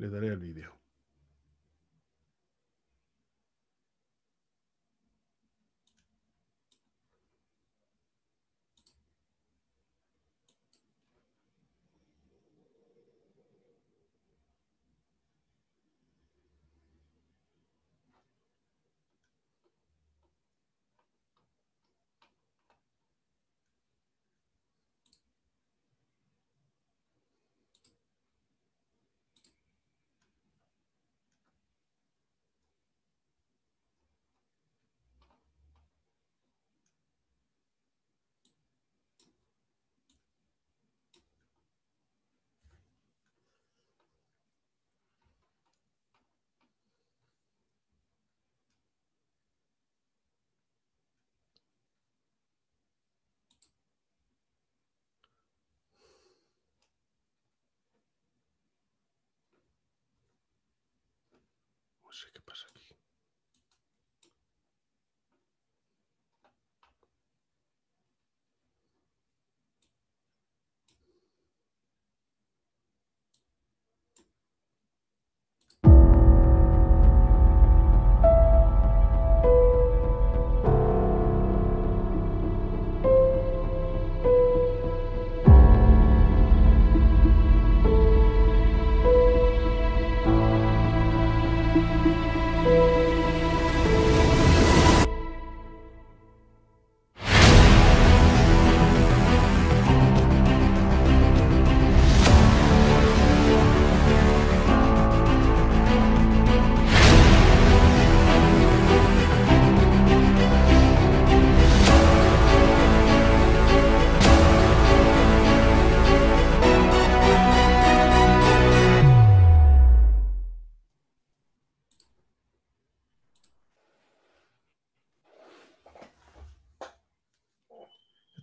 le daré el video. No sé qué pasa aquí.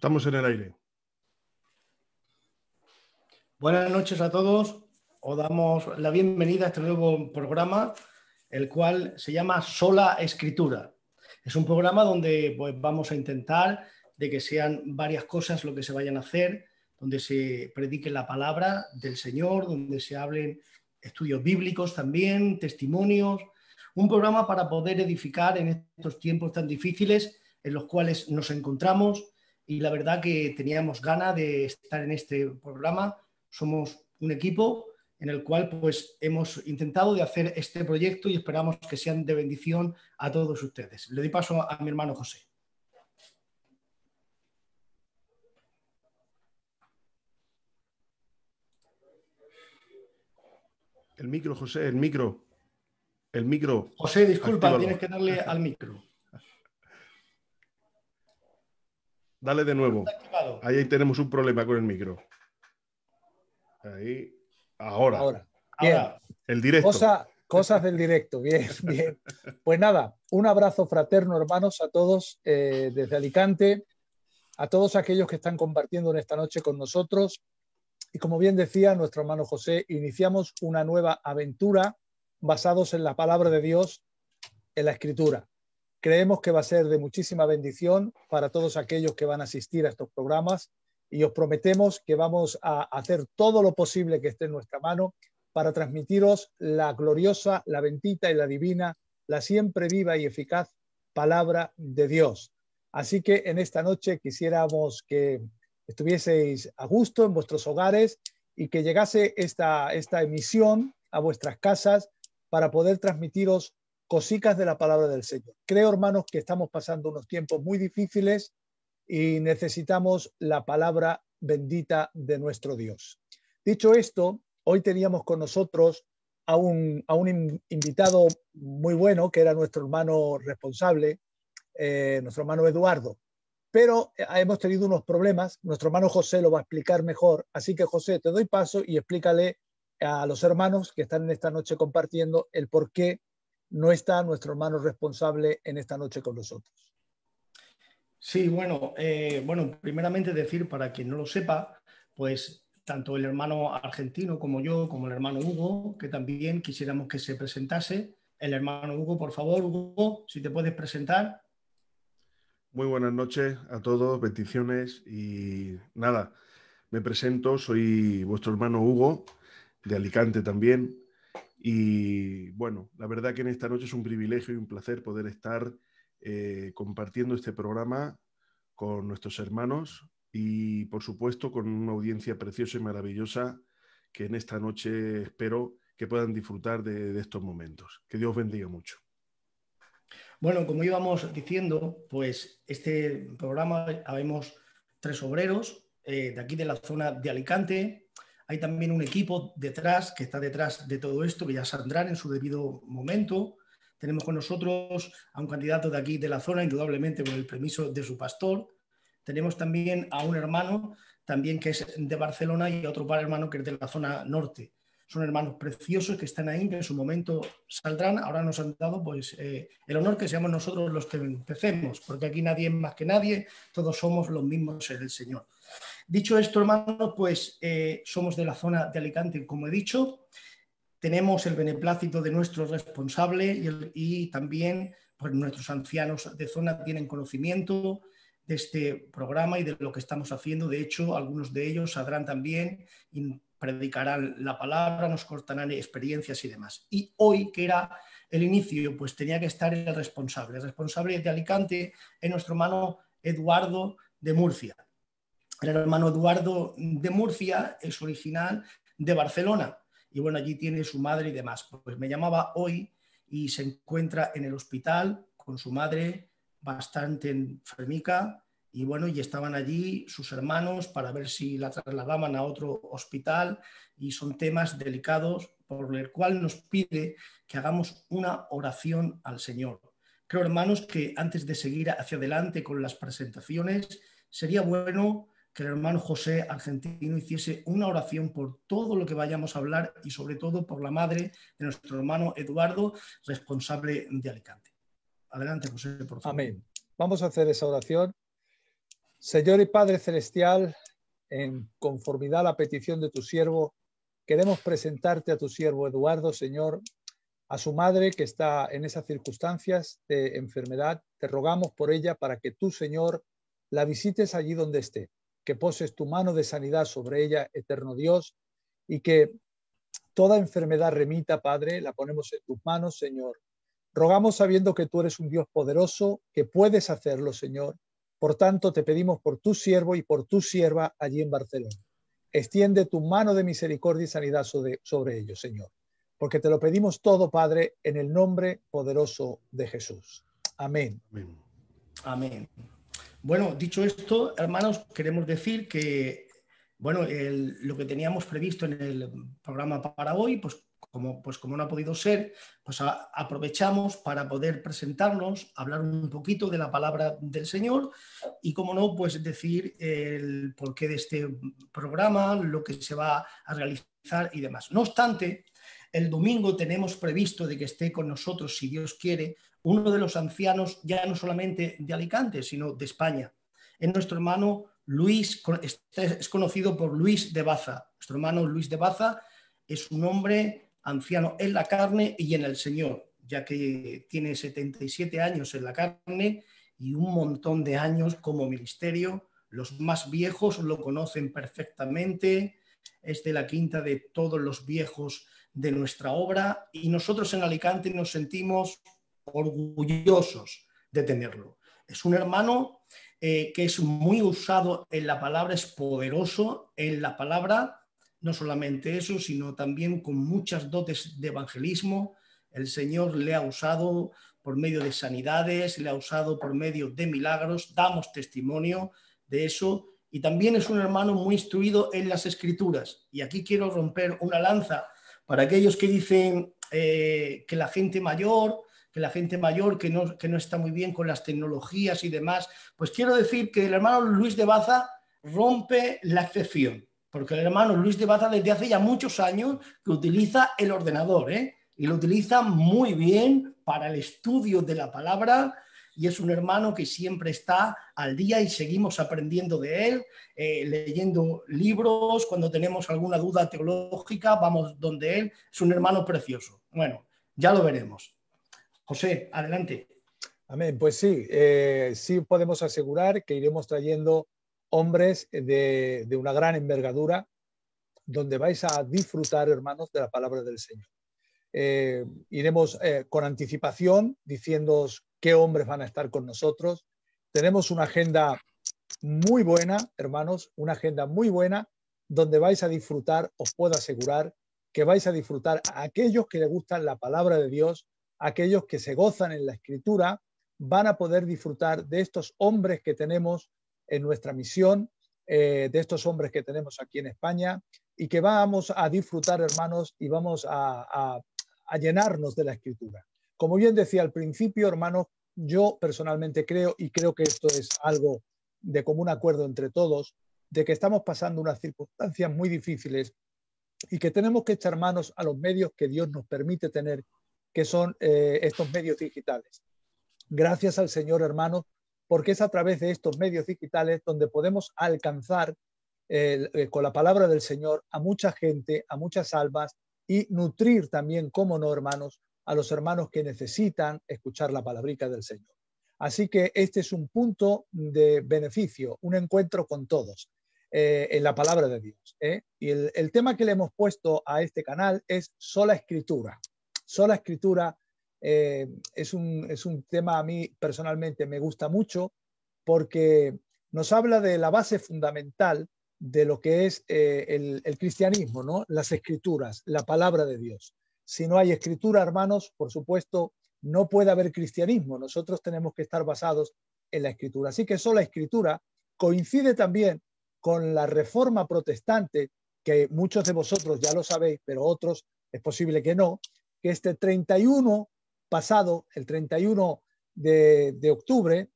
en el aire. Buenas noches a todos. Os damos la bienvenida a este nuevo programa, el cual se llama Sola Escritura. Es un programa donde pues, vamos a intentar de que sean varias cosas lo que se vayan a hacer, donde se predique la palabra del Señor, donde se hablen estudios bíblicos también, testimonios, un programa para poder edificar en estos tiempos tan difíciles en los cuales nos encontramos y la verdad que teníamos ganas de estar en este programa. Somos un equipo en el cual pues hemos intentado de hacer este proyecto y esperamos que sean de bendición a todos ustedes. Le doy paso a mi hermano José. El micro, José, el micro. El micro. José, disculpa, tienes que darle al micro. Dale de nuevo. Ahí tenemos un problema con el micro. Ahí. Ahora. Ahora. El directo. cosas del directo. Bien, bien. Pues nada, un abrazo fraterno, hermanos, a todos eh, desde Alicante, a todos aquellos que están compartiendo en esta noche con nosotros. Y como bien decía nuestro hermano José, iniciamos una nueva aventura basados en la palabra de Dios en la escritura. Creemos que va a ser de muchísima bendición para todos aquellos que van a asistir a estos programas y os prometemos que vamos a hacer todo lo posible que esté en nuestra mano para transmitiros la gloriosa, la bendita y la divina, la siempre viva y eficaz palabra de Dios. Así que en esta noche quisiéramos que estuvieseis a gusto en vuestros hogares y que llegase esta, esta emisión a vuestras casas para poder transmitiros cosicas de la palabra del Señor. Creo, hermanos, que estamos pasando unos tiempos muy difíciles y necesitamos la palabra bendita de nuestro Dios. Dicho esto, hoy teníamos con nosotros a un, invitado muy bueno, que era nuestro hermano responsable, eh, nuestro hermano Eduardo. Pero eh, hemos tenido unos problemas, nuestro hermano José lo va a explicar mejor, así que José, te doy paso y explícale a los hermanos que están en esta noche compartiendo el porqué qué no está nuestro hermano responsable en esta noche con nosotros. Sí, bueno, eh, bueno, primeramente decir, para quien no lo sepa, pues tanto el hermano argentino como yo, como el hermano Hugo, que también quisiéramos que se presentase. El hermano Hugo, por favor, Hugo, si te puedes presentar. Muy buenas noches a todos, bendiciones y nada, me presento, soy vuestro hermano Hugo, de Alicante también, y bueno, la verdad que en esta noche es un privilegio y un placer poder estar eh, compartiendo este programa con nuestros hermanos y por supuesto con una audiencia preciosa y maravillosa que en esta noche espero que puedan disfrutar de, estos momentos. Que Dios bendiga mucho. Bueno, como íbamos diciendo, pues este programa habemos tres obreros eh, de aquí de la zona de Alicante, hay también un equipo detrás, que está detrás de todo esto, que ya saldrán en su debido momento. Tenemos con nosotros a un candidato de aquí, de la zona, indudablemente con el permiso de su pastor. Tenemos también a un hermano, también que es de Barcelona, y otro par hermano que es de la zona norte. Son hermanos preciosos que están ahí, que en su momento saldrán. Ahora nos han dado pues, eh, el honor que seamos nosotros los que empecemos, porque aquí nadie es más que nadie, todos somos los mismos en el Señor. Dicho esto, hermano, pues eh, somos de la zona de Alicante, como he dicho. Tenemos el beneplácito de nuestro responsable y, también pues, nuestros ancianos de zona tienen conocimiento de este programa y de lo que estamos haciendo. De hecho, algunos de ellos saldrán también y predicarán la palabra, nos cortarán experiencias y demás. Y hoy, que era el inicio, pues tenía que estar el responsable. El responsable de Alicante es nuestro hermano Eduardo de Murcia el hermano Eduardo de Murcia es original de Barcelona. Y bueno, allí tiene su madre y demás. Pues me llamaba hoy y se encuentra en el hospital con su madre bastante enfermica y bueno, y estaban allí sus hermanos para ver si la trasladaban a otro hospital y son temas delicados por el cual nos pide que hagamos una oración al Señor. Creo, hermanos, que antes de seguir hacia adelante con las presentaciones, sería bueno que el hermano José argentino hiciese una oración por todo lo que vayamos a hablar y sobre todo por la madre de nuestro hermano Eduardo, responsable de Alicante. Adelante, José, por favor. Amén. Vamos a hacer esa oración. Señor y Padre Celestial, en conformidad a la petición de tu siervo, queremos presentarte a tu siervo Eduardo, Señor, a su madre que está en esas circunstancias de enfermedad. Te rogamos por ella para que tú, Señor, la visites allí donde esté que poses tu mano de sanidad sobre ella, eterno Dios, y que toda enfermedad remita, Padre, la ponemos en tus manos, Señor. Rogamos sabiendo que tú eres un Dios poderoso, que puedes hacerlo, Señor. Por tanto, te pedimos por tu siervo y por tu sierva allí en Barcelona. Extiende tu mano de misericordia y sanidad sobre, ellos, Señor. Porque te lo pedimos todo, Padre, en el nombre poderoso de Jesús. Amén. Amén. Bueno, dicho esto, hermanos, queremos decir que bueno, lo que teníamos previsto en el programa para hoy, pues como, pues como no ha podido ser, pues aprovechamos para poder presentarnos, hablar un poquito de la palabra del Señor y, como no, pues decir el porqué de este programa, lo que se va a realizar y demás. No obstante, el domingo tenemos previsto de que esté con nosotros, si Dios quiere, uno de los ancianos ya no solamente de Alicante, sino de España. Es nuestro hermano Luis, este es conocido por Luis de Baza. Nuestro hermano Luis de Baza es un hombre anciano en la carne y en el Señor, ya que tiene 77 años en la carne y un montón de años como ministerio. Los más viejos lo conocen perfectamente, es de la quinta de todos los viejos de nuestra obra y nosotros en Alicante nos sentimos orgullosos de tenerlo. Es un hermano eh, que es muy usado en la palabra, es poderoso en la palabra, no solamente eso, sino también con muchas dotes de evangelismo. El Señor le ha usado por medio de sanidades, le ha usado por medio de milagros, damos testimonio de eso. Y también es un hermano muy instruido en las escrituras. Y aquí quiero romper una lanza para aquellos que dicen eh, que la gente mayor la gente mayor que no, está muy bien con las tecnologías y demás. Pues quiero decir que el hermano Luis de Baza rompe la excepción, porque el hermano Luis de Baza desde hace ya muchos años que utiliza el ordenador, ¿eh? y lo utiliza muy bien para el estudio de la palabra, y es un hermano que siempre está al día y seguimos aprendiendo de él, eh, leyendo libros, cuando tenemos alguna duda teológica, vamos donde él, es un hermano precioso. Bueno, ya lo veremos. José, adelante. Amén. Pues sí, eh, sí podemos asegurar que iremos trayendo hombres de, una gran envergadura, donde vais a disfrutar, hermanos, de la palabra del Señor. Eh, iremos eh, con anticipación diciendo qué hombres van a estar con nosotros. Tenemos una agenda muy buena, hermanos, una agenda muy buena, donde vais a disfrutar, os puedo asegurar, que vais a disfrutar a aquellos que le gustan la palabra de Dios, aquellos que se gozan en la escritura van a poder disfrutar de estos hombres que tenemos en nuestra misión, eh, de estos hombres que tenemos aquí en España y que vamos a disfrutar, hermanos, y vamos a, a llenarnos de la escritura. Como bien decía al principio, hermanos, yo personalmente creo, y creo que esto es algo de común acuerdo entre todos, de que estamos pasando unas circunstancias muy difíciles y que tenemos que echar manos a los medios que Dios nos permite tener que son eh, estos medios digitales. Gracias al Señor, hermanos, porque es a través de estos medios digitales donde podemos alcanzar eh, con la palabra del Señor a mucha gente, a muchas almas y nutrir también, como no, hermanos, a los hermanos que necesitan escuchar la palabrica del Señor. Así que este es un punto de beneficio, un encuentro con todos eh, en la palabra de Dios. Y el, tema que le hemos puesto a este canal es sola escritura sola escritura eh, es, un, es un tema a mí personalmente me gusta mucho porque nos habla de la base fundamental de lo que es eh, el, cristianismo, ¿no? las escrituras, la palabra de Dios. Si no hay escritura, hermanos, por supuesto, no puede haber cristianismo. Nosotros tenemos que estar basados en la escritura. Así que sola escritura coincide también con la reforma protestante, que muchos de vosotros ya lo sabéis, pero otros es posible que no, este 31 pasado, el 31 de, octubre,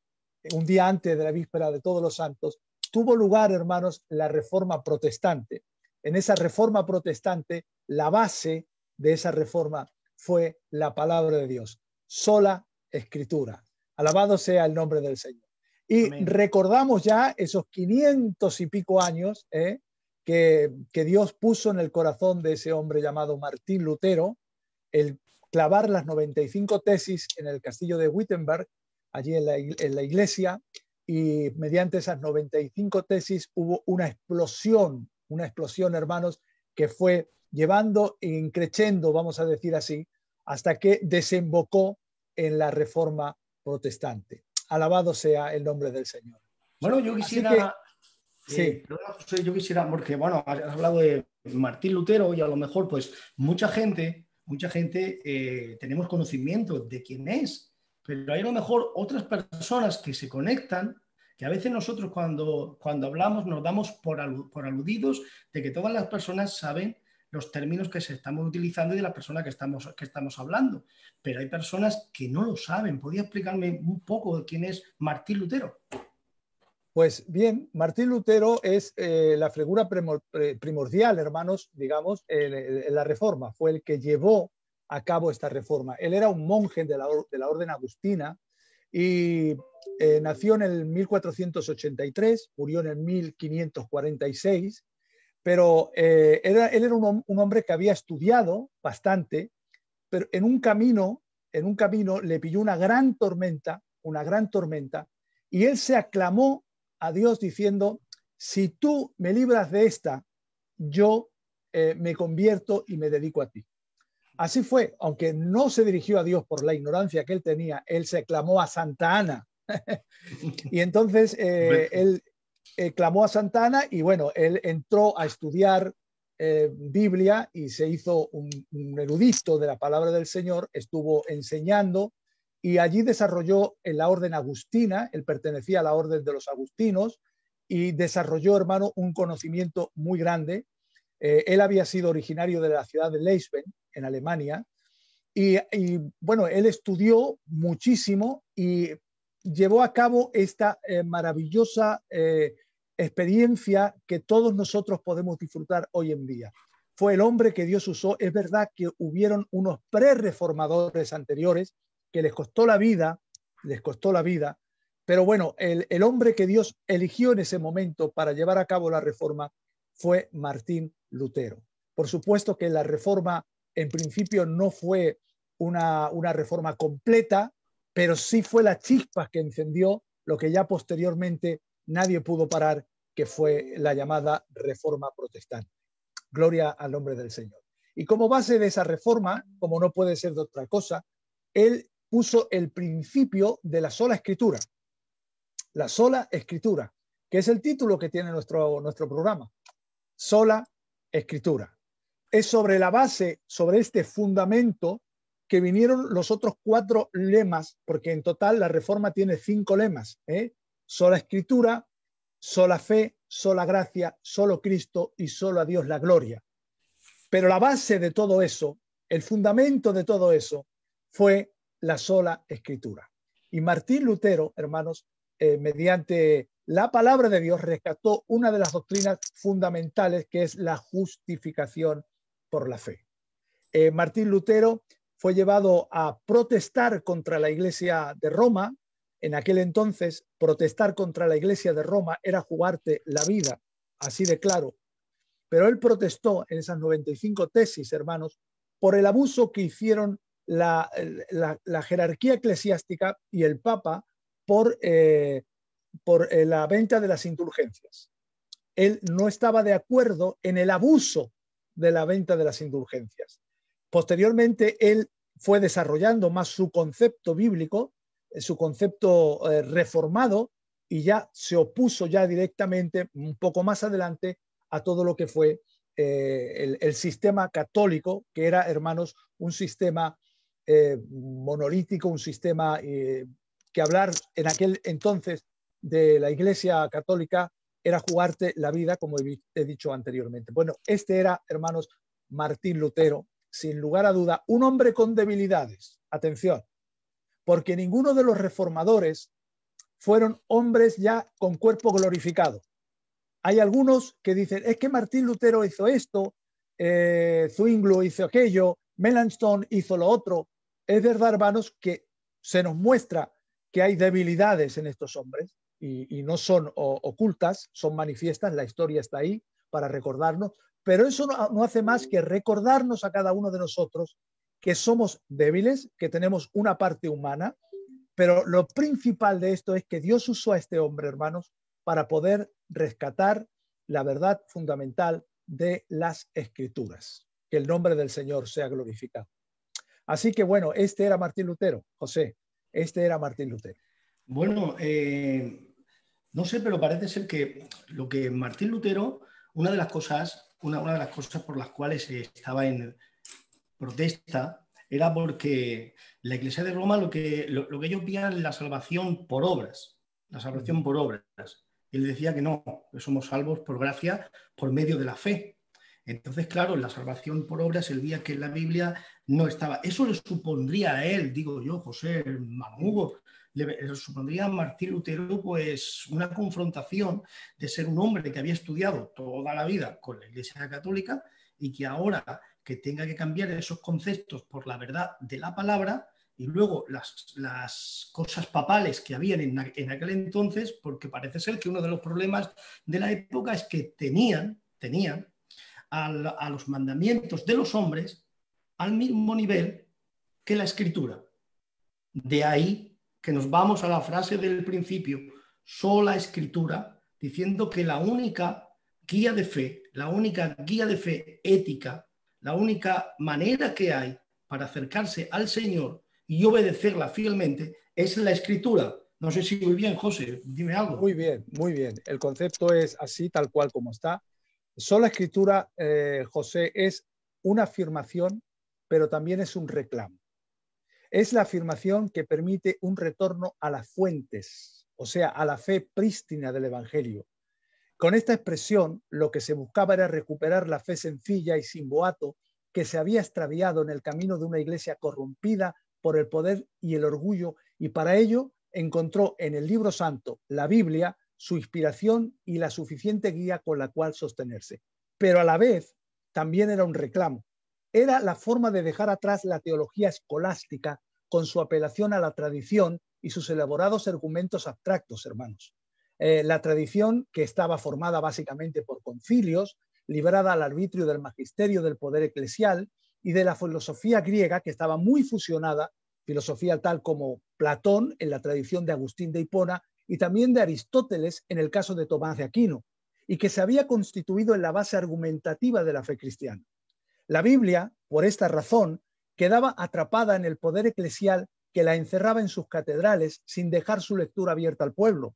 un día antes de la víspera de todos los santos, tuvo lugar, hermanos, la reforma protestante. En esa reforma protestante, la base de esa reforma fue la palabra de Dios, sola escritura. Alabado sea el nombre del Señor. Y recordamos ya esos 500 y pico años eh, que, Dios puso en el corazón de ese hombre llamado Martín Lutero, el clavar las 95 tesis en el castillo de Wittenberg, allí en la, iglesia, y mediante esas 95 tesis hubo una explosión, una explosión, hermanos, que fue llevando y e creciendo vamos a decir así, hasta que desembocó en la reforma protestante. Alabado sea el nombre del Señor. Bueno, yo quisiera, eh, yo quisiera, porque bueno, has hablado de Martín Lutero y a lo mejor pues mucha gente mucha gente eh, tenemos conocimiento de quién es, pero hay a lo mejor otras personas que se conectan, que a veces nosotros cuando, cuando hablamos nos damos por, aludidos de que todas las personas saben los términos que se estamos utilizando y de la persona que estamos, que estamos hablando. Pero hay personas que no lo saben. ¿Podría explicarme un poco quién es Martín Lutero? Pues bien, Martín Lutero es eh, la figura primordial, hermanos, digamos, en, la reforma. Fue el que llevó a cabo esta reforma. Él era un monje de la, orden agustina y eh, nació en el 1483, murió en el 1546, pero eh, era, él era un, un hombre que había estudiado bastante, pero en un camino, en un camino le pilló una gran tormenta, una gran tormenta, y él se aclamó a Dios diciendo, si tú me libras de esta, yo eh, me convierto y me dedico a ti. Así fue, aunque no se dirigió a Dios por la ignorancia que él tenía, él se clamó a Santa Ana. y entonces eh, él eh, clamó a Santa Ana y bueno, él entró a estudiar Biblia y se hizo un, erudito de la palabra del Señor, estuvo enseñando y allí desarrolló en la orden agustina, él pertenecía a la orden de los agustinos y desarrolló, hermano, un conocimiento muy grande. Eh, él había sido originario de la ciudad de Leisben, en Alemania, y, bueno, él estudió muchísimo y llevó a cabo esta eh, maravillosa eh, experiencia que todos nosotros podemos disfrutar hoy en día. Fue el hombre que Dios usó. Es verdad que hubieron unos pre-reformadores anteriores que les costó la vida, les costó la vida, pero bueno, el, hombre que Dios eligió en ese momento para llevar a cabo la reforma fue Martín Lutero. Por supuesto que la reforma en principio no fue una, reforma completa, pero sí fue la chispa que encendió lo que ya posteriormente nadie pudo parar, que fue la llamada reforma protestante. Gloria al nombre del Señor. Y como base de esa reforma, como no puede ser de otra cosa, él puso el principio de la sola escritura. La sola escritura, que es el título que tiene nuestro, nuestro programa. Sola escritura. Es sobre la base, sobre este fundamento que vinieron los otros cuatro lemas, porque en total la reforma tiene cinco lemas. ¿eh? Sola escritura, sola fe, sola gracia, solo Cristo y solo a Dios la gloria. Pero la base de todo eso, el fundamento de todo eso, fue la sola escritura. Y Martín Lutero, hermanos, eh, mediante la palabra de Dios rescató una de las doctrinas fundamentales que es la justificación por la fe. Eh, Martín Lutero fue llevado a protestar contra la iglesia de Roma. En aquel entonces, protestar contra la iglesia de Roma era jugarte la vida, así de claro. Pero él protestó en esas 95 tesis, hermanos, por el abuso que hicieron la, jerarquía eclesiástica y el Papa por, eh, por eh, la venta de las indulgencias. Él no estaba de acuerdo en el abuso de la venta de las indulgencias. Posteriormente, él fue desarrollando más su concepto bíblico, eh, su concepto reformado, y ya se opuso ya directamente, un poco más adelante, a todo lo que fue el, el, sistema católico, que era, hermanos, un sistema eh, monolítico, un sistema eh, que hablar en aquel entonces de la Iglesia Católica era jugarte la vida, como he dicho anteriormente. Bueno, este era, hermanos, Martín Lutero, sin lugar a duda, un hombre con debilidades. Atención, porque ninguno de los reformadores fueron hombres ya con cuerpo glorificado. Hay algunos que dicen, es que Martín Lutero hizo esto, eh, hizo aquello, Melanchthon hizo lo otro. Es verdad, hermanos, que se nos muestra que hay debilidades en estos hombres y, no son ocultas, son manifiestas, la historia está ahí para recordarnos, pero eso no hace más que recordarnos a cada uno de nosotros que somos débiles, que tenemos una parte humana, pero lo principal de esto es que Dios usó a este hombre, hermanos, para poder rescatar la verdad fundamental de las escrituras. Que el nombre del Señor sea glorificado. Así que bueno, este era Martín Lutero, José, este era Martín Lutero. Bueno, eh, no sé, pero parece ser que lo que Martín Lutero, una de las cosas, una, de las cosas por las cuales estaba en protesta era porque la Iglesia de Roma lo que, lo, que ellos veían la salvación por obras, la salvación por obras. Él decía que no, que somos salvos por gracia, por medio de la fe. Entonces, claro, la salvación por obras, el día que la Biblia no estaba. Eso le supondría a él, digo yo, José Manugo, le, supondría a Martín Lutero pues una confrontación de ser un hombre que había estudiado toda la vida con la Iglesia Católica y que ahora que tenga que cambiar esos conceptos por la verdad de la palabra y luego las, cosas papales que habían en, aquel entonces, porque parece ser que uno de los problemas de la época es que tenían, a los mandamientos de los hombres al mismo nivel que la escritura. De ahí que nos vamos a la frase del principio, sola escritura, diciendo que la única guía de fe, la única guía de fe ética, la única manera que hay para acercarse al Señor y obedecerla fielmente es la escritura. No sé si muy bien, José, dime algo. Muy bien, muy bien. El concepto es así, tal cual como está. Sola escritura, eh, José, es una afirmación pero también es un reclamo. Es la afirmación que permite un retorno a las fuentes, o sea, a la fe prístina del Evangelio. Con esta expresión, lo que se buscaba era recuperar la fe sencilla y sin boato que se había extraviado en el camino de una iglesia corrompida por el poder y el orgullo, y para ello encontró en el libro santo, la Biblia, su inspiración y la suficiente guía con la cual sostenerse. Pero a la vez también era un reclamo, era la forma de dejar atrás la teología escolástica con su apelación a la tradición y sus elaborados argumentos abstractos, hermanos. Eh, la tradición, que estaba formada básicamente por concilios, librada al arbitrio del magisterio del poder eclesial y de la filosofía griega, que estaba muy fusionada, filosofía tal como Platón en la tradición de Agustín de Hipona y también de Aristóteles en el caso de Tomás de Aquino, y que se había constituido en la base argumentativa de la fe cristiana. La Biblia, por esta razón, quedaba atrapada en el poder eclesial que la encerraba en sus catedrales sin dejar su lectura abierta al pueblo.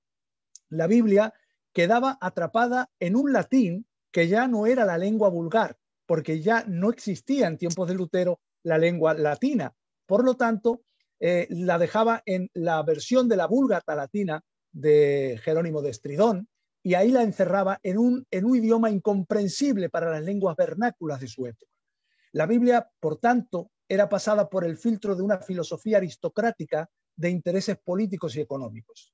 La Biblia quedaba atrapada en un latín que ya no era la lengua vulgar, porque ya no existía en tiempos de Lutero la lengua latina. Por lo tanto, eh, la dejaba en la versión de la Vulgata latina de Jerónimo de Estridón, y ahí la encerraba en un, en un idioma incomprensible para las lenguas vernáculas de su época. La Biblia, por tanto, era pasada por el filtro de una filosofía aristocrática de intereses políticos y económicos.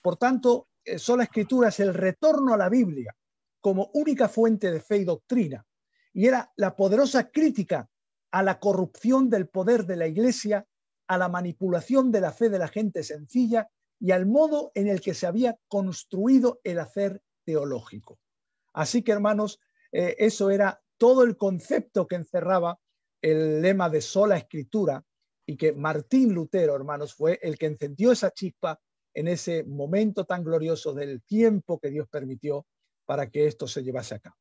por tanto, eh, sola escritura es el retorno a la Biblia como única fuente de fe y doctrina, y era la poderosa crítica a la corrupción del poder de la Iglesia, a la manipulación de la fe de la gente sencilla y al modo en el que se había construido el hacer teológico. Así que, hermanos, eh, eso era todo el concepto que encerraba el lema de sola escritura y que Martín Lutero, hermanos, fue el que encendió esa chispa en ese momento tan glorioso del tiempo que Dios permitió para que esto se llevase a cabo.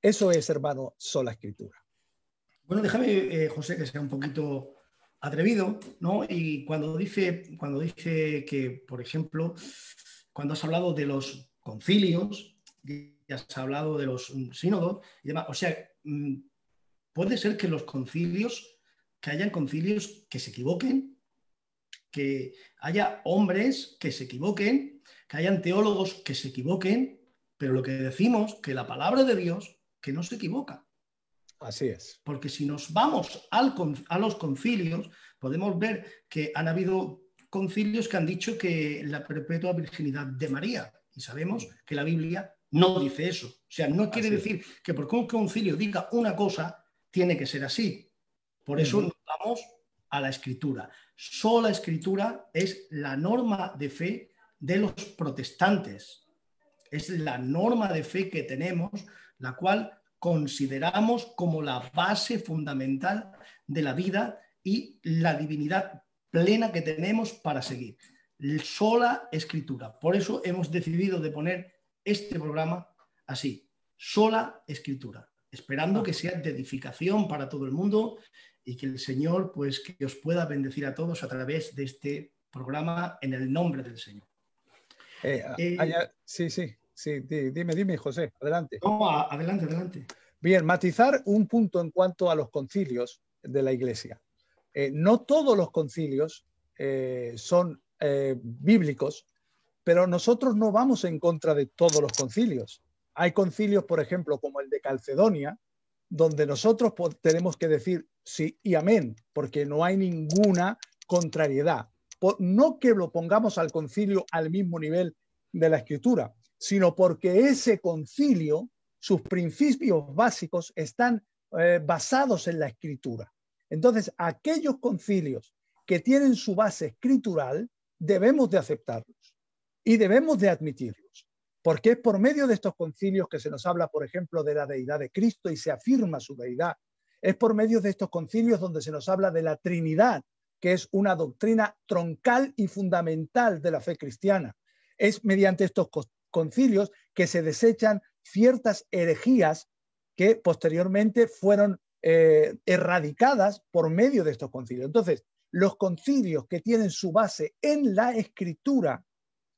Eso es, hermano, sola escritura. Bueno, déjame, eh, José, que sea un poquito atrevido, ¿no? Y cuando dice, cuando dice que, por ejemplo, cuando has hablado de los concilios, has hablado de los mm, sínodos y demás. O sea, mm, puede ser que los concilios, que hayan concilios que se equivoquen, que haya hombres que se equivoquen, que hayan teólogos que se equivoquen, pero lo que decimos, que la palabra de Dios, que no se equivoca. Así es. Porque si nos vamos al, a los concilios, podemos ver que han habido concilios que han dicho que la perpetua virginidad de María, y sabemos mm. que la Biblia no dice eso. O sea, no quiere decir que porque un concilio diga una cosa, tiene que ser así. Por eso nos vamos a la escritura. Sola escritura es la norma de fe de los protestantes. Es la norma de fe que tenemos, la cual consideramos como la base fundamental de la vida y la divinidad plena que tenemos para seguir. Sola escritura. Por eso hemos decidido de poner este programa así, sola escritura, esperando que sea de edificación para todo el mundo y que el Señor, pues, que os pueda bendecir a todos a través de este programa en el nombre del Señor. Eh, eh, ah, sí, sí, sí, dime, dime, José, adelante. Vamos adelante, adelante. Bien, matizar un punto en cuanto a los concilios de la Iglesia. Eh, no todos los concilios son bíblicos pero nosotros no vamos en contra de todos los concilios. Hay concilios, por ejemplo, como el de Calcedonia, donde nosotros tenemos que decir sí y amén, porque no hay ninguna contrariedad. No que lo pongamos al concilio al mismo nivel de la escritura, sino porque ese concilio, sus principios básicos están eh, basados en la escritura. Entonces, aquellos concilios que tienen su base escritural, debemos de aceptarlos y debemos de admitirlos, porque es por medio de estos concilios que se nos habla, por ejemplo, de la deidad de Cristo y se afirma su deidad. Es por medio de estos concilios donde se nos habla de la Trinidad, que es una doctrina troncal y fundamental de la fe cristiana. Es mediante estos concilios que se desechan ciertas herejías que posteriormente fueron eh, erradicadas por medio de estos concilios. Entonces, los concilios que tienen su base en la escritura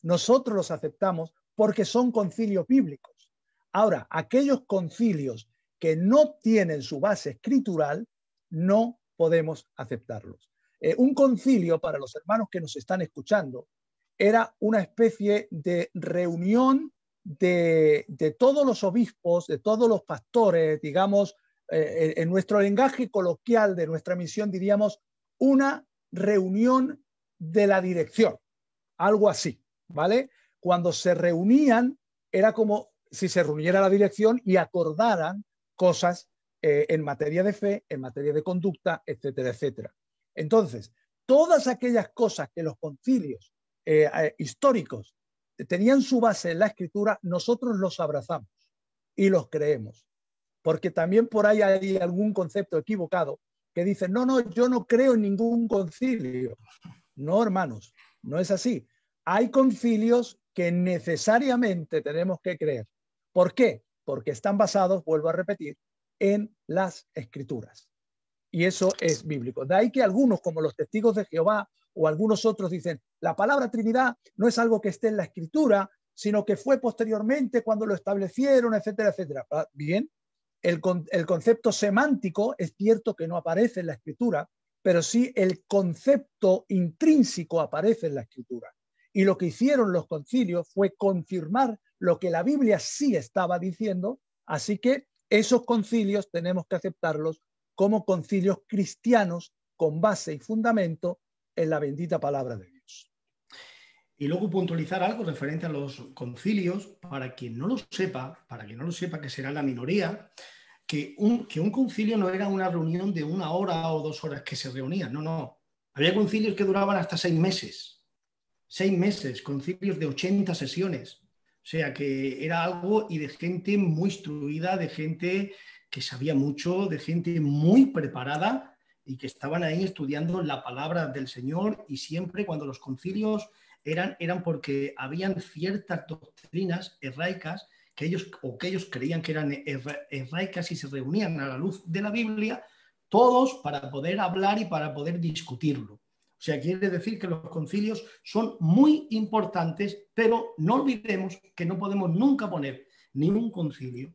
nosotros los aceptamos porque son concilios bíblicos. Ahora, aquellos concilios que no tienen su base escritural, no podemos aceptarlos. Eh, un concilio, para los hermanos que nos están escuchando, era una especie de reunión de, todos los obispos, de todos los pastores, digamos, eh, en nuestro lenguaje coloquial de nuestra misión diríamos una reunión de la dirección, algo así. ¿vale? Cuando se reunían, era como si se reuniera la dirección y acordaran cosas eh, en materia de fe, en materia de conducta, etcétera, etcétera. Entonces, todas aquellas cosas que los concilios eh, eh, históricos tenían su base en la escritura, nosotros los abrazamos y los creemos. Porque también por ahí hay algún concepto equivocado que dice, no, no, yo no creo en ningún concilio. No, hermanos, no es así hay concilios que necesariamente tenemos que creer. ¿Por qué? Porque están basados, vuelvo a repetir, en las escrituras. Y eso es bíblico. De ahí que algunos, como los testigos de Jehová o algunos otros, dicen, la palabra Trinidad no es algo que esté en la escritura, sino que fue posteriormente cuando lo establecieron, etcétera, etcétera. Ah, bien, el, el concepto semántico es cierto que no aparece en la escritura, pero sí el concepto intrínseco aparece en la escritura. Y lo que hicieron los concilios fue confirmar lo que la Biblia sí estaba diciendo, así que esos concilios tenemos que aceptarlos como concilios cristianos con base y fundamento en la bendita palabra de Dios. Y luego puntualizar algo referente a los concilios, para quien no lo sepa, para quien no lo sepa, que será la minoría, que un, que un concilio no era una reunión de una hora o dos horas que se reunían, no, no. Había concilios que duraban hasta seis meses seis meses, concilios de 80 sesiones. O sea que era algo y de gente muy instruida, de gente que sabía mucho, de gente muy preparada y que estaban ahí estudiando la palabra del Señor y siempre cuando los concilios eran, eran porque habían ciertas doctrinas hebraicas que ellos o que ellos creían que eran hebraicas y se reunían a la luz de la Biblia todos para poder hablar y para poder discutirlo. O sea, quiere decir que los concilios son muy importantes, pero no olvidemos que no podemos nunca poner ni un concilio,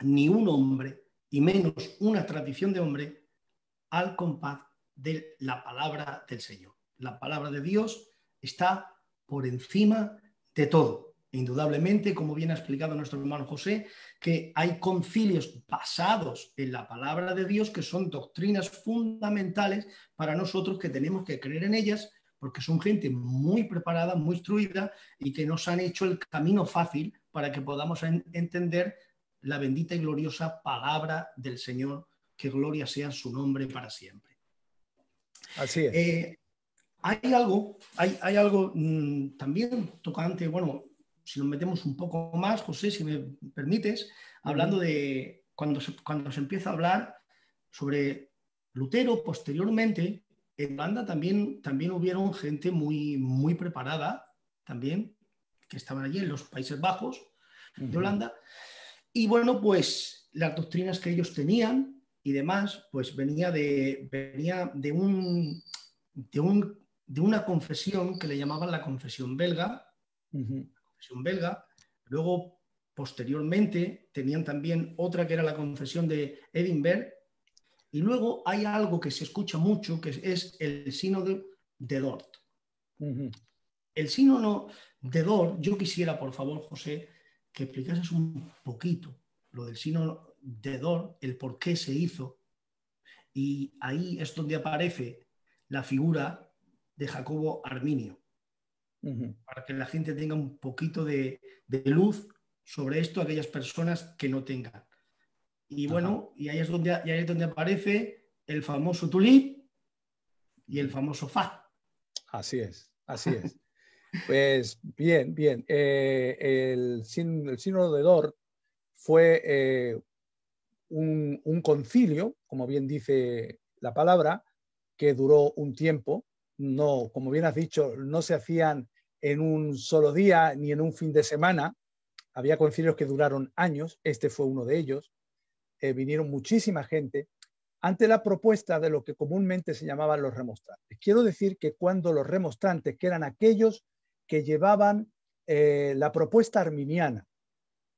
ni un hombre, y menos una tradición de hombre, al compás de la palabra del Señor. La palabra de Dios está por encima de todo. Indudablemente, como bien ha explicado nuestro hermano José, que hay concilios basados en la palabra de Dios que son doctrinas fundamentales para nosotros que tenemos que creer en ellas porque son gente muy preparada, muy instruida y que nos han hecho el camino fácil para que podamos entender la bendita y gloriosa palabra del Señor, que gloria sea su nombre para siempre. Así es. Eh, hay algo, hay, algo mm, también tocante, bueno, si nos metemos un poco más, José, si me permites, hablando de cuando se, cuando se empieza a hablar sobre Lutero, posteriormente, en Holanda también, también hubieron gente muy, muy preparada, también, que estaban allí en los Países Bajos de Holanda. Y bueno, pues las doctrinas que ellos tenían y demás, pues venía de, venía de, un, de, una confesión que le llamaban la confesión belga, belga. Luego, posteriormente, tenían también otra que era la confesión de Edinburgh. Y luego hay algo que se escucha mucho, que es el sínodo de Dort. El sínodo de Dort, yo quisiera, por favor, José, que explicases un poquito lo del sínodo de Dort, el por qué se hizo. Y ahí es donde aparece la figura de Jacobo Arminio para que la gente tenga un poquito de, luz sobre esto, aquellas personas que no tengan. Y bueno, y, ahí es donde, es donde aparece el famoso tulip y el famoso fa. Así es, así es. pues bien, bien. Eh, el, sínodo de Dor fue eh, un, concilio, como bien dice la palabra, que duró un tiempo. No, como bien has dicho, no se hacían en un solo día ni en un fin de semana. Había concilios que duraron años, este fue uno de ellos. Eh, vinieron muchísima gente ante la propuesta de lo que comúnmente se llamaban los remostrantes. Quiero decir que cuando los remostrantes, que eran aquellos que llevaban eh, la propuesta arminiana,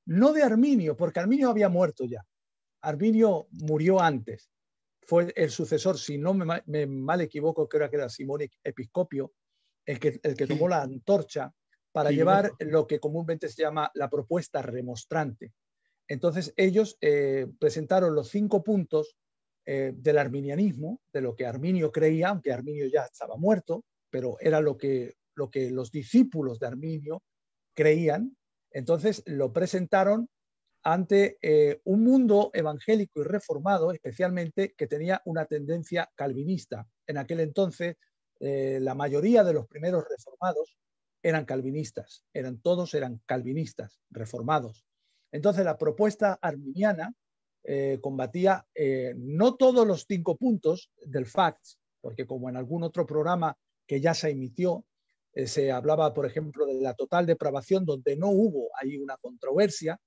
no de Arminio, porque Arminio había muerto ya, Arminio murió antes, fue el sucesor, si no me, me mal equivoco, creo que era Simón Episcopio, el que, el que tomó la antorcha para llevar lo que comúnmente se llama la propuesta remostrante. Entonces ellos eh, presentaron los cinco puntos eh, del arminianismo, de lo que Arminio creía, aunque Arminio ya estaba muerto, pero era lo que, lo que los discípulos de Arminio creían. Entonces lo presentaron ante eh, un mundo evangélico y reformado, especialmente que tenía una tendencia calvinista. En aquel entonces eh, la mayoría de los primeros reformados eran calvinistas, eran todos eran calvinistas, reformados. Entonces la propuesta arminiana eh, combatía eh, no todos los cinco puntos del FACTS, porque como en algún otro programa que ya se emitió, se hablaba, por ejemplo, de la total depravación, donde no hubo ahí una controversia,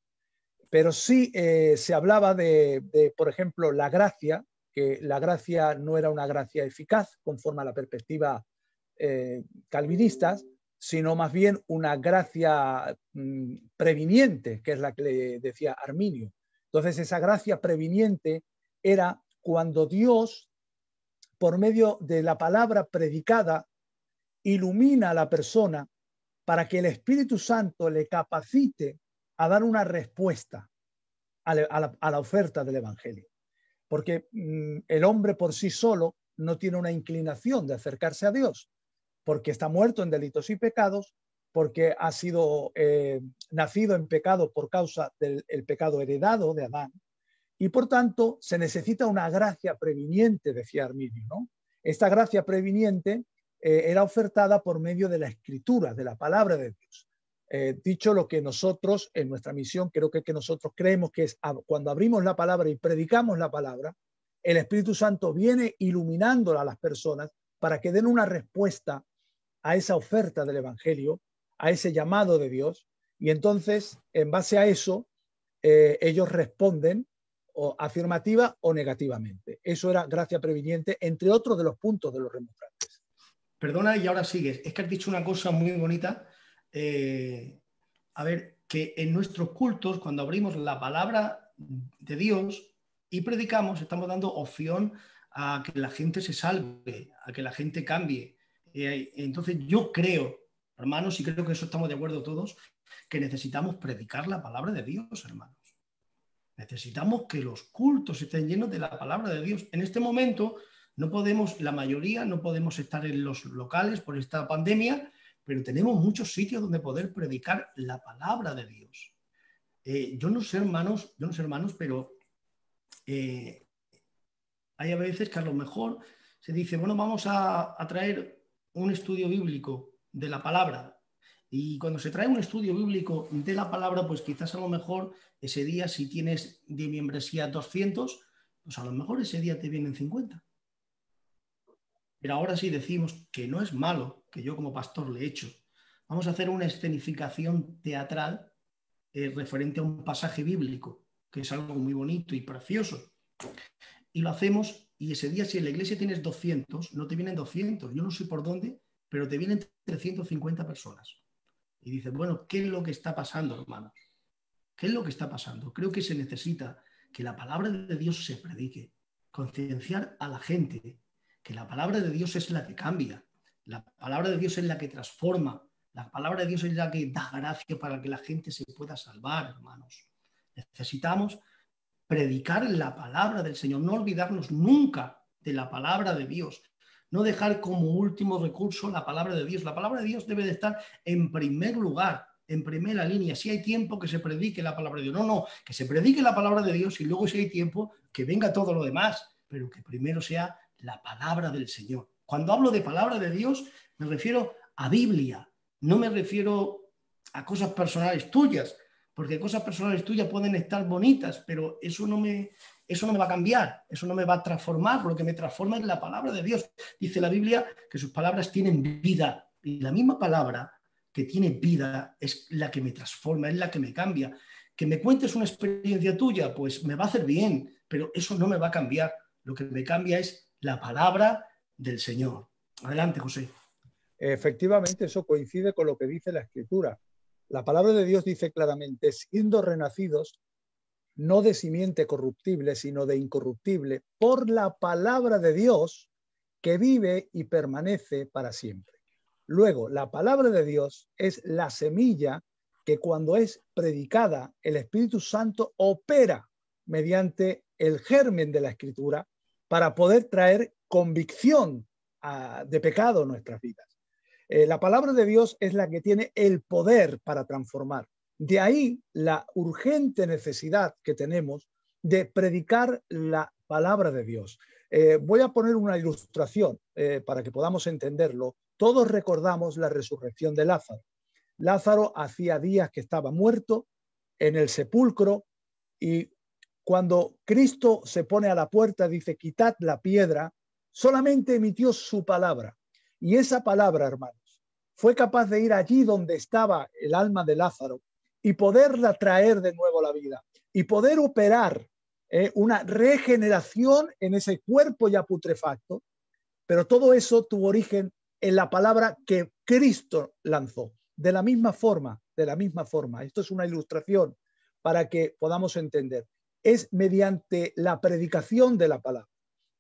pero sí se hablaba de, por ejemplo, la gracia, que la gracia no era una gracia eficaz conforme a la perspectiva eh, calvinista, sino más bien una gracia mm, previniente, que es la que le decía Arminio. Entonces, esa gracia previniente era cuando Dios, por medio de la palabra predicada, ilumina a la persona para que el Espíritu Santo le capacite a dar una respuesta a la oferta del Evangelio porque mm, el hombre por sí solo no tiene una inclinación de acercarse a Dios, porque está muerto en delitos y pecados, porque ha sido eh, nacido en pecado por causa del pecado heredado de Adán, y por tanto se necesita una gracia previniente, decía Arminio. Esta gracia previniente eh, era ofertada por medio de la escritura, de la palabra de Dios. Eh, dicho lo que nosotros en nuestra misión creo que, que nosotros creemos que es cuando abrimos la palabra y predicamos la palabra, el Espíritu Santo viene iluminándola a las personas para que den una respuesta a esa oferta del Evangelio, a ese llamado de Dios, y entonces en base a eso eh, ellos responden o afirmativa o negativamente. Eso era gracia previniente, entre otros de los puntos de los remonstrantes. Perdona y ahora sigues. Es que has dicho una cosa muy bonita eh, a ver, que en nuestros cultos, cuando abrimos la palabra de Dios y predicamos, estamos dando opción a que la gente se salve, a que la gente cambie. Eh, entonces yo creo, hermanos, y creo que eso estamos de acuerdo todos, que necesitamos predicar la palabra de Dios, hermanos. Necesitamos que los cultos estén llenos de la palabra de Dios. En este momento no podemos, la mayoría no podemos estar en los locales por esta pandemia, pero tenemos muchos sitios donde poder predicar la palabra de Dios. Eh, yo no sé, hermanos, yo no sé, hermanos, pero eh, hay a veces que a lo mejor se dice, bueno, vamos a, traer un estudio bíblico de la palabra. Y cuando se trae un estudio bíblico de la palabra, pues quizás a lo mejor ese día, si tienes de membresía 200, pues a lo mejor ese día te vienen 50. Pero ahora sí decimos que no es malo que yo como pastor le he hecho. Vamos a hacer una escenificación teatral eh, referente a un pasaje bíblico, que es algo muy bonito y precioso. Y lo hacemos y ese día si en la iglesia tienes 200, no te vienen 200, yo no sé por dónde, pero te vienen 350 personas. Y dices, bueno, ¿qué es lo que está pasando, hermano? ¿Qué es lo que está pasando? Creo que se necesita que la palabra de Dios se predique, concienciar a la gente que la palabra de Dios es la que cambia, la palabra de Dios es la que transforma. La palabra de Dios es la que da gracia para que la gente se pueda salvar, hermanos. Necesitamos predicar la palabra del Señor, no olvidarnos nunca de la palabra de Dios, no dejar como último recurso la palabra de Dios. La palabra de Dios debe de estar en primer lugar, en primera línea. Si hay tiempo, que se predique la palabra de Dios. No, no, que se predique la palabra de Dios y luego si hay tiempo, que venga todo lo demás, pero que primero sea la palabra del Señor. Cuando hablo de palabra de Dios, me refiero a Biblia, no me refiero a cosas personales tuyas, porque cosas personales tuyas pueden estar bonitas, pero eso no me, eso no me va a cambiar, eso no me va a transformar, lo que me transforma es la palabra de Dios. Dice la Biblia que sus palabras tienen vida y la misma palabra que tiene vida es la que me transforma, es la que me cambia. Que me cuentes una experiencia tuya, pues me va a hacer bien, pero eso no me va a cambiar. Lo que me cambia es la palabra del Señor. Adelante, José. Efectivamente, eso coincide con lo que dice la Escritura. La palabra de Dios dice claramente, siendo renacidos, no de simiente corruptible, sino de incorruptible, por la palabra de Dios que vive y permanece para siempre. Luego, la palabra de Dios es la semilla que cuando es predicada, el Espíritu Santo opera mediante el germen de la escritura para poder traer convicción ah, de pecado en nuestras vidas. Eh, la palabra de Dios es la que tiene el poder para transformar. De ahí la urgente necesidad que tenemos de predicar la palabra de Dios. Eh, voy a poner una ilustración eh, para que podamos entenderlo. Todos recordamos la resurrección de Lázaro. Lázaro hacía días que estaba muerto en el sepulcro y cuando Cristo se pone a la puerta, dice, quitad la piedra, solamente emitió su palabra. Y esa palabra, hermanos, fue capaz de ir allí donde estaba el alma de Lázaro y poderla traer de nuevo a la vida y poder operar eh, una regeneración en ese cuerpo ya putrefacto. Pero todo eso tuvo origen en la palabra que Cristo lanzó. De la misma forma, de la misma forma. Esto es una ilustración para que podamos entender. Es mediante la predicación de la palabra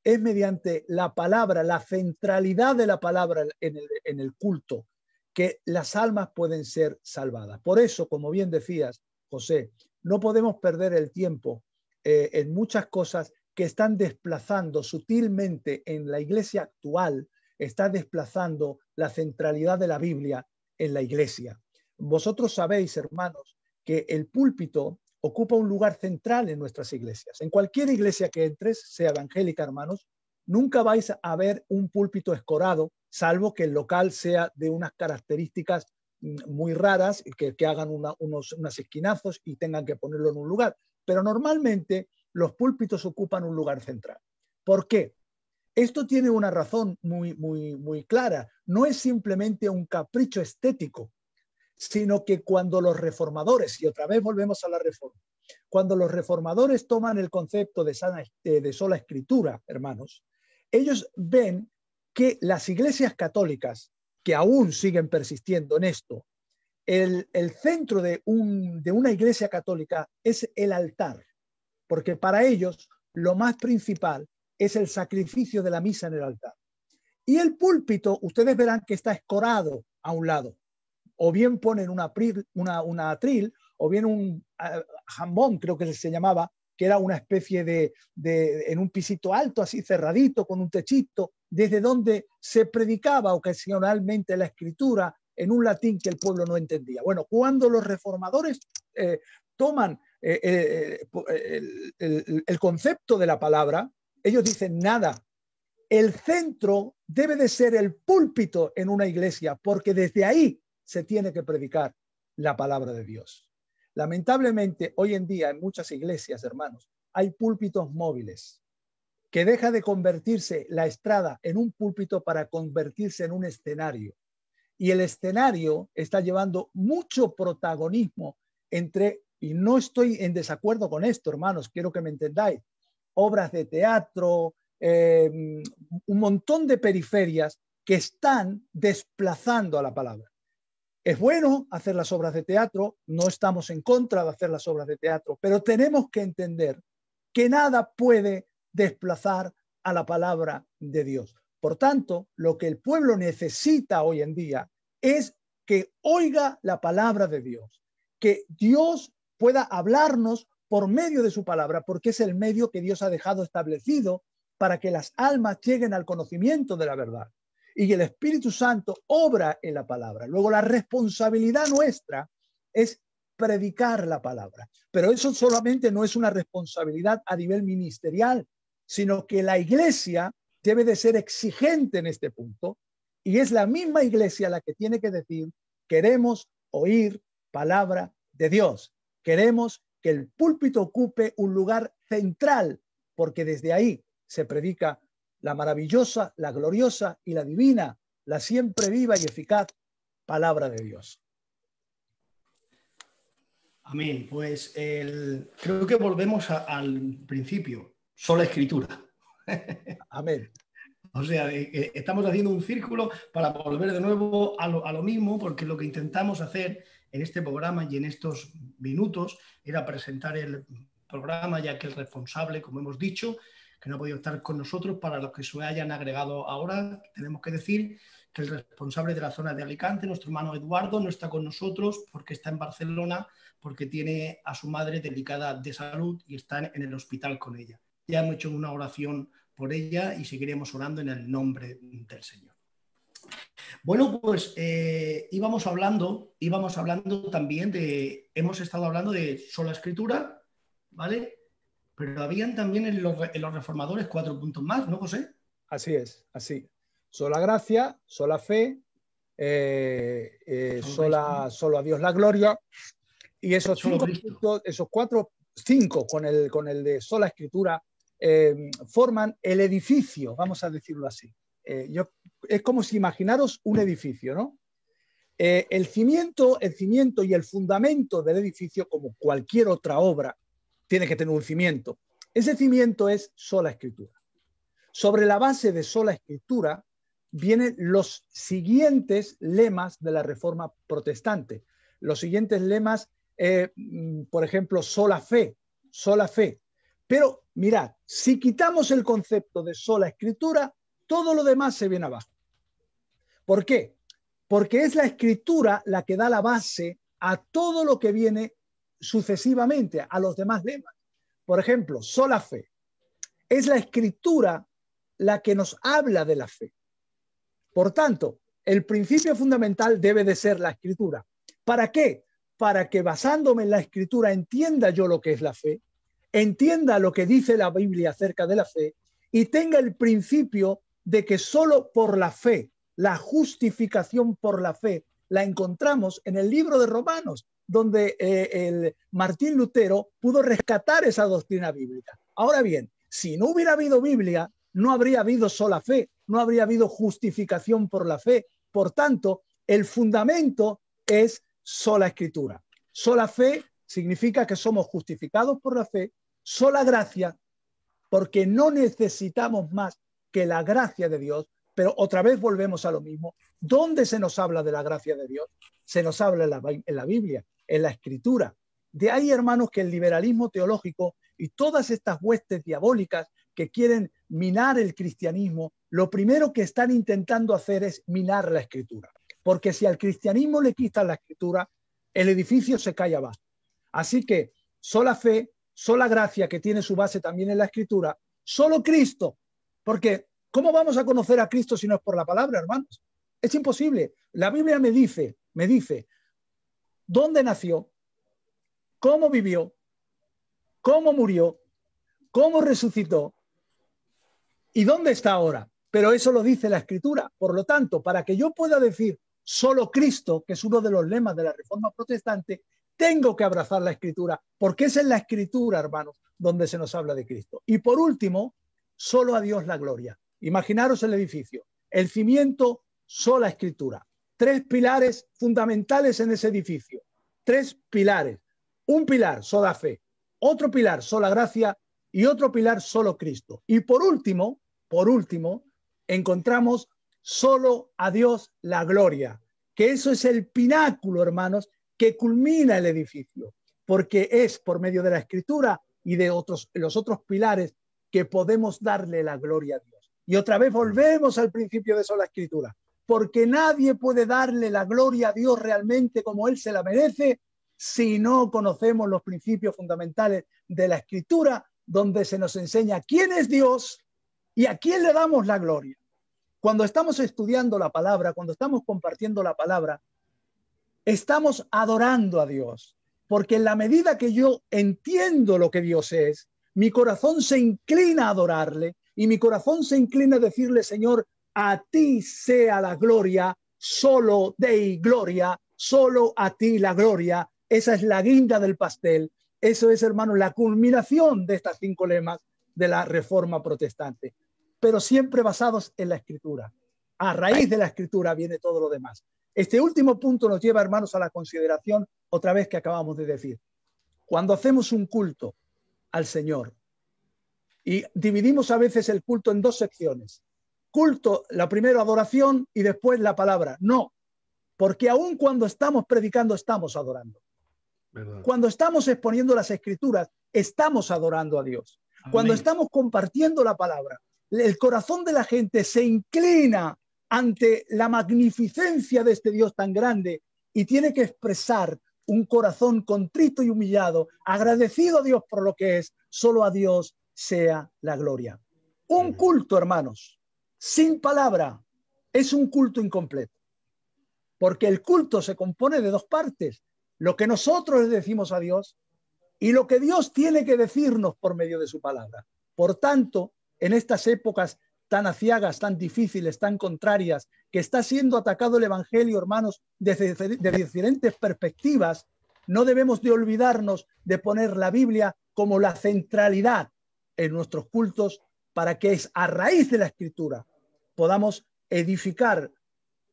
es mediante la palabra, la centralidad de la palabra en el, culto, que las almas pueden ser salvadas. Por eso, como bien decías, José, no podemos perder el tiempo eh, en muchas cosas que están desplazando sutilmente en la iglesia actual, está desplazando la centralidad de la Biblia en la iglesia. Vosotros sabéis, hermanos, que el púlpito ocupa un lugar central en nuestras iglesias. En cualquier iglesia que entres, sea evangélica, hermanos, nunca vais a ver un púlpito escorado, salvo que el local sea de unas características mm, muy raras, que, que hagan unos, unas esquinazos y tengan que ponerlo en un lugar. Pero normalmente los púlpitos ocupan un lugar central. ¿Por qué? Esto tiene una razón muy, muy, muy clara. No es simplemente un capricho estético sino que cuando los reformadores, y otra vez volvemos a la reforma, cuando los reformadores toman el concepto de, eh, sola escritura, hermanos, ellos ven que las iglesias católicas, que aún siguen persistiendo en esto, el, centro de una iglesia católica es el altar, porque para ellos lo más principal es el sacrificio de la misa en el altar. Y el púlpito, ustedes verán que está escorado a un lado, o bien ponen una, una, atril, o bien un eh, jambón, creo que se llamaba, que era una especie de, en un pisito alto, así cerradito, con un techito, desde donde se predicaba ocasionalmente la escritura en un latín que el pueblo no entendía. Bueno, cuando los reformadores eh, toman eh, el, el concepto de la palabra, ellos dicen, nada, el centro debe de ser el púlpito en una iglesia, porque desde ahí se tiene que predicar la palabra de Dios. Lamentablemente, hoy en día en muchas iglesias, hermanos, hay púlpitos móviles que deja de convertirse la estrada en un púlpito para convertirse en un escenario. Y el escenario está llevando mucho protagonismo entre, y no estoy en desacuerdo con esto, hermanos, quiero que me entendáis, obras de teatro, eh, un montón de periferias que están desplazando a la palabra. Es bueno hacer las obras de teatro, no estamos en contra de hacer las obras de teatro, pero tenemos que entender que nada puede desplazar a la palabra de Dios. Por tanto, lo que el pueblo necesita hoy en día es que oiga la palabra de Dios, que Dios pueda hablarnos por medio de su palabra, porque es el medio que Dios ha dejado establecido para que las almas lleguen al conocimiento de la verdad y el Espíritu Santo obra en la palabra. Luego la responsabilidad nuestra es predicar la palabra, pero eso solamente no es una responsabilidad a nivel ministerial, sino que la iglesia debe de ser exigente en este punto y es la misma iglesia la que tiene que decir, queremos oír palabra de Dios, queremos que el púlpito ocupe un lugar central, porque desde ahí se predica la maravillosa, la gloriosa y la divina, la siempre viva y eficaz palabra de Dios. Amén. Pues creo que volvemos al principio, sola escritura. Amén. O sea, estamos haciendo un círculo para volver de nuevo a lo, a lo, mismo, porque lo que intentamos hacer en este programa y en estos minutos era presentar el programa, ya que el responsable, como hemos dicho, que no ha podido estar con nosotros. Para los que se hayan agregado ahora, tenemos que decir que el responsable de la zona de Alicante, nuestro hermano Eduardo, no está con nosotros porque está en Barcelona, porque tiene a su madre delicada de salud y está en el hospital con ella. Ya hemos hecho una oración por ella y seguiremos orando en el nombre del Señor. Bueno, pues eh, íbamos hablando, íbamos hablando también de, hemos estado hablando de sola escritura, ¿vale? Pero habían también en los, reformadores cuatro puntos más, ¿no, José? Así es, así. Sola gracia, sola fe, eh, eh, sola, solo a Dios la gloria. Y esos, cinco puntos, esos cuatro, cinco con el, con el de sola escritura, eh, forman el edificio, vamos a decirlo así. Yo, es como si imaginaros un edificio, ¿no? el, cimiento, el cimiento y el fundamento del edificio, como cualquier otra obra, tiene que tener un cimiento. Ese cimiento es sola escritura. Sobre la base de sola escritura vienen los siguientes lemas de la Reforma Protestante. Los siguientes lemas, eh, mm, por ejemplo, sola fe, sola fe. Pero mirad, si quitamos el concepto de sola escritura, todo lo demás se viene abajo. ¿Por qué? Porque es la escritura la que da la base a todo lo que viene sucesivamente a los demás lemas. Por ejemplo, sola fe. Es la escritura la que nos habla de la fe. Por tanto, el principio fundamental debe de ser la escritura. ¿Para qué? Para que basándome en la escritura entienda yo lo que es la fe, entienda lo que dice la Biblia acerca de la fe y tenga el principio de que solo por la fe, la justificación por la fe, la encontramos en el libro de Romanos, donde eh, el Martín Lutero pudo rescatar esa doctrina bíblica. Ahora bien, si no hubiera habido Biblia, no habría habido sola fe, no habría habido justificación por la fe. Por tanto, el fundamento es sola escritura. Sola fe significa que somos justificados por la fe, sola gracia, porque no necesitamos más que la gracia de Dios, pero otra vez volvemos a lo mismo. ¿Dónde se nos habla de la gracia de Dios? Se nos habla en la Biblia en la escritura. De ahí, hermanos, que el liberalismo teológico y todas estas huestes diabólicas que quieren minar el cristianismo, lo primero que están intentando hacer es minar la escritura. Porque si al cristianismo le quitan la escritura, el edificio se cae abajo. Así que sola fe, sola gracia que tiene su base también en la escritura, solo Cristo. Porque ¿cómo vamos a conocer a Cristo si no es por la palabra, hermanos? Es imposible. La Biblia me dice, me dice, dónde nació, cómo vivió, cómo murió, cómo resucitó y dónde está ahora. Pero eso lo dice la escritura. Por lo tanto, para que yo pueda decir solo Cristo, que es uno de los lemas de la Reforma Protestante, tengo que abrazar la escritura, porque es en la escritura, hermanos, donde se nos habla de Cristo. Y por último, solo a Dios la gloria. Imaginaros el edificio, el cimiento, sola escritura tres pilares fundamentales en ese edificio. Tres pilares. Un pilar, sola fe. Otro pilar, sola gracia. Y otro pilar, solo Cristo. Y por último, por último, encontramos solo a Dios la gloria. Que eso es el pináculo, hermanos, que culmina el edificio. Porque es por medio de la escritura y de otros, los otros pilares que podemos darle la gloria a Dios. Y otra vez volvemos al principio de sola escritura porque nadie puede darle la gloria a Dios realmente como Él se la merece si no conocemos los principios fundamentales de la escritura, donde se nos enseña quién es Dios y a quién le damos la gloria. Cuando estamos estudiando la palabra, cuando estamos compartiendo la palabra, estamos adorando a Dios, porque en la medida que yo entiendo lo que Dios es, mi corazón se inclina a adorarle y mi corazón se inclina a decirle, Señor, a ti sea la gloria, solo Dei gloria, solo a ti la gloria. Esa es la guinda del pastel. Eso es, hermano, la culminación de estas cinco lemas de la reforma protestante, pero siempre basados en la escritura. A raíz de la escritura viene todo lo demás. Este último punto nos lleva, hermanos, a la consideración otra vez que acabamos de decir. Cuando hacemos un culto al Señor y dividimos a veces el culto en dos secciones, culto, la primera adoración y después la palabra. No, porque aún cuando estamos predicando, estamos adorando. Cuando estamos exponiendo las escrituras, estamos adorando a Dios. Cuando estamos compartiendo la palabra, el corazón de la gente se inclina ante la magnificencia de este Dios tan grande y tiene que expresar un corazón contrito y humillado, agradecido a Dios por lo que es, solo a Dios sea la gloria. Un culto, hermanos, sin palabra, es un culto incompleto. Porque el culto se compone de dos partes, lo que nosotros le decimos a Dios y lo que Dios tiene que decirnos por medio de su palabra. Por tanto, en estas épocas tan aciagas, tan difíciles, tan contrarias, que está siendo atacado el Evangelio, hermanos, desde, diferentes perspectivas, no debemos de olvidarnos de poner la Biblia como la centralidad en nuestros cultos para que es a raíz de la escritura podamos edificar,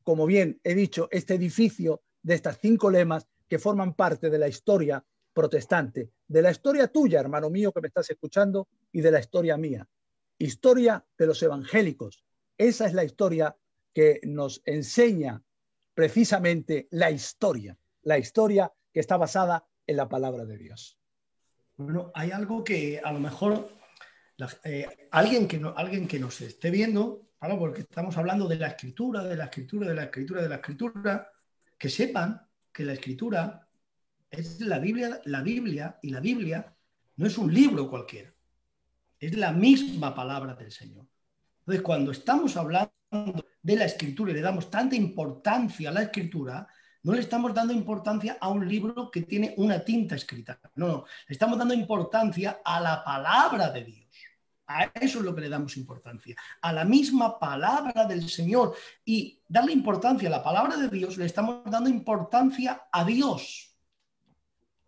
como bien he dicho, este edificio de estas cinco lemas que forman parte de la historia protestante, de la historia tuya, hermano mío, que me estás escuchando, y de la historia mía. Historia de los evangélicos. Esa es la historia que nos enseña precisamente la historia, la historia que está basada en la palabra de Dios. Bueno, hay algo que a lo mejor eh, alguien, que alguien que nos esté viendo porque estamos hablando de la escritura, de la escritura, de la escritura, de la escritura, que sepan que la escritura es la Biblia, la Biblia y la Biblia no es un libro cualquiera, es la misma palabra del Señor. Entonces, cuando estamos hablando de la escritura y le damos tanta importancia a la escritura, no le estamos dando importancia a un libro que tiene una tinta escrita, no, no, le estamos dando importancia a la palabra de Dios. A eso es lo que le damos importancia, a la misma palabra del Señor. Y darle importancia a la palabra de Dios, le estamos dando importancia a Dios.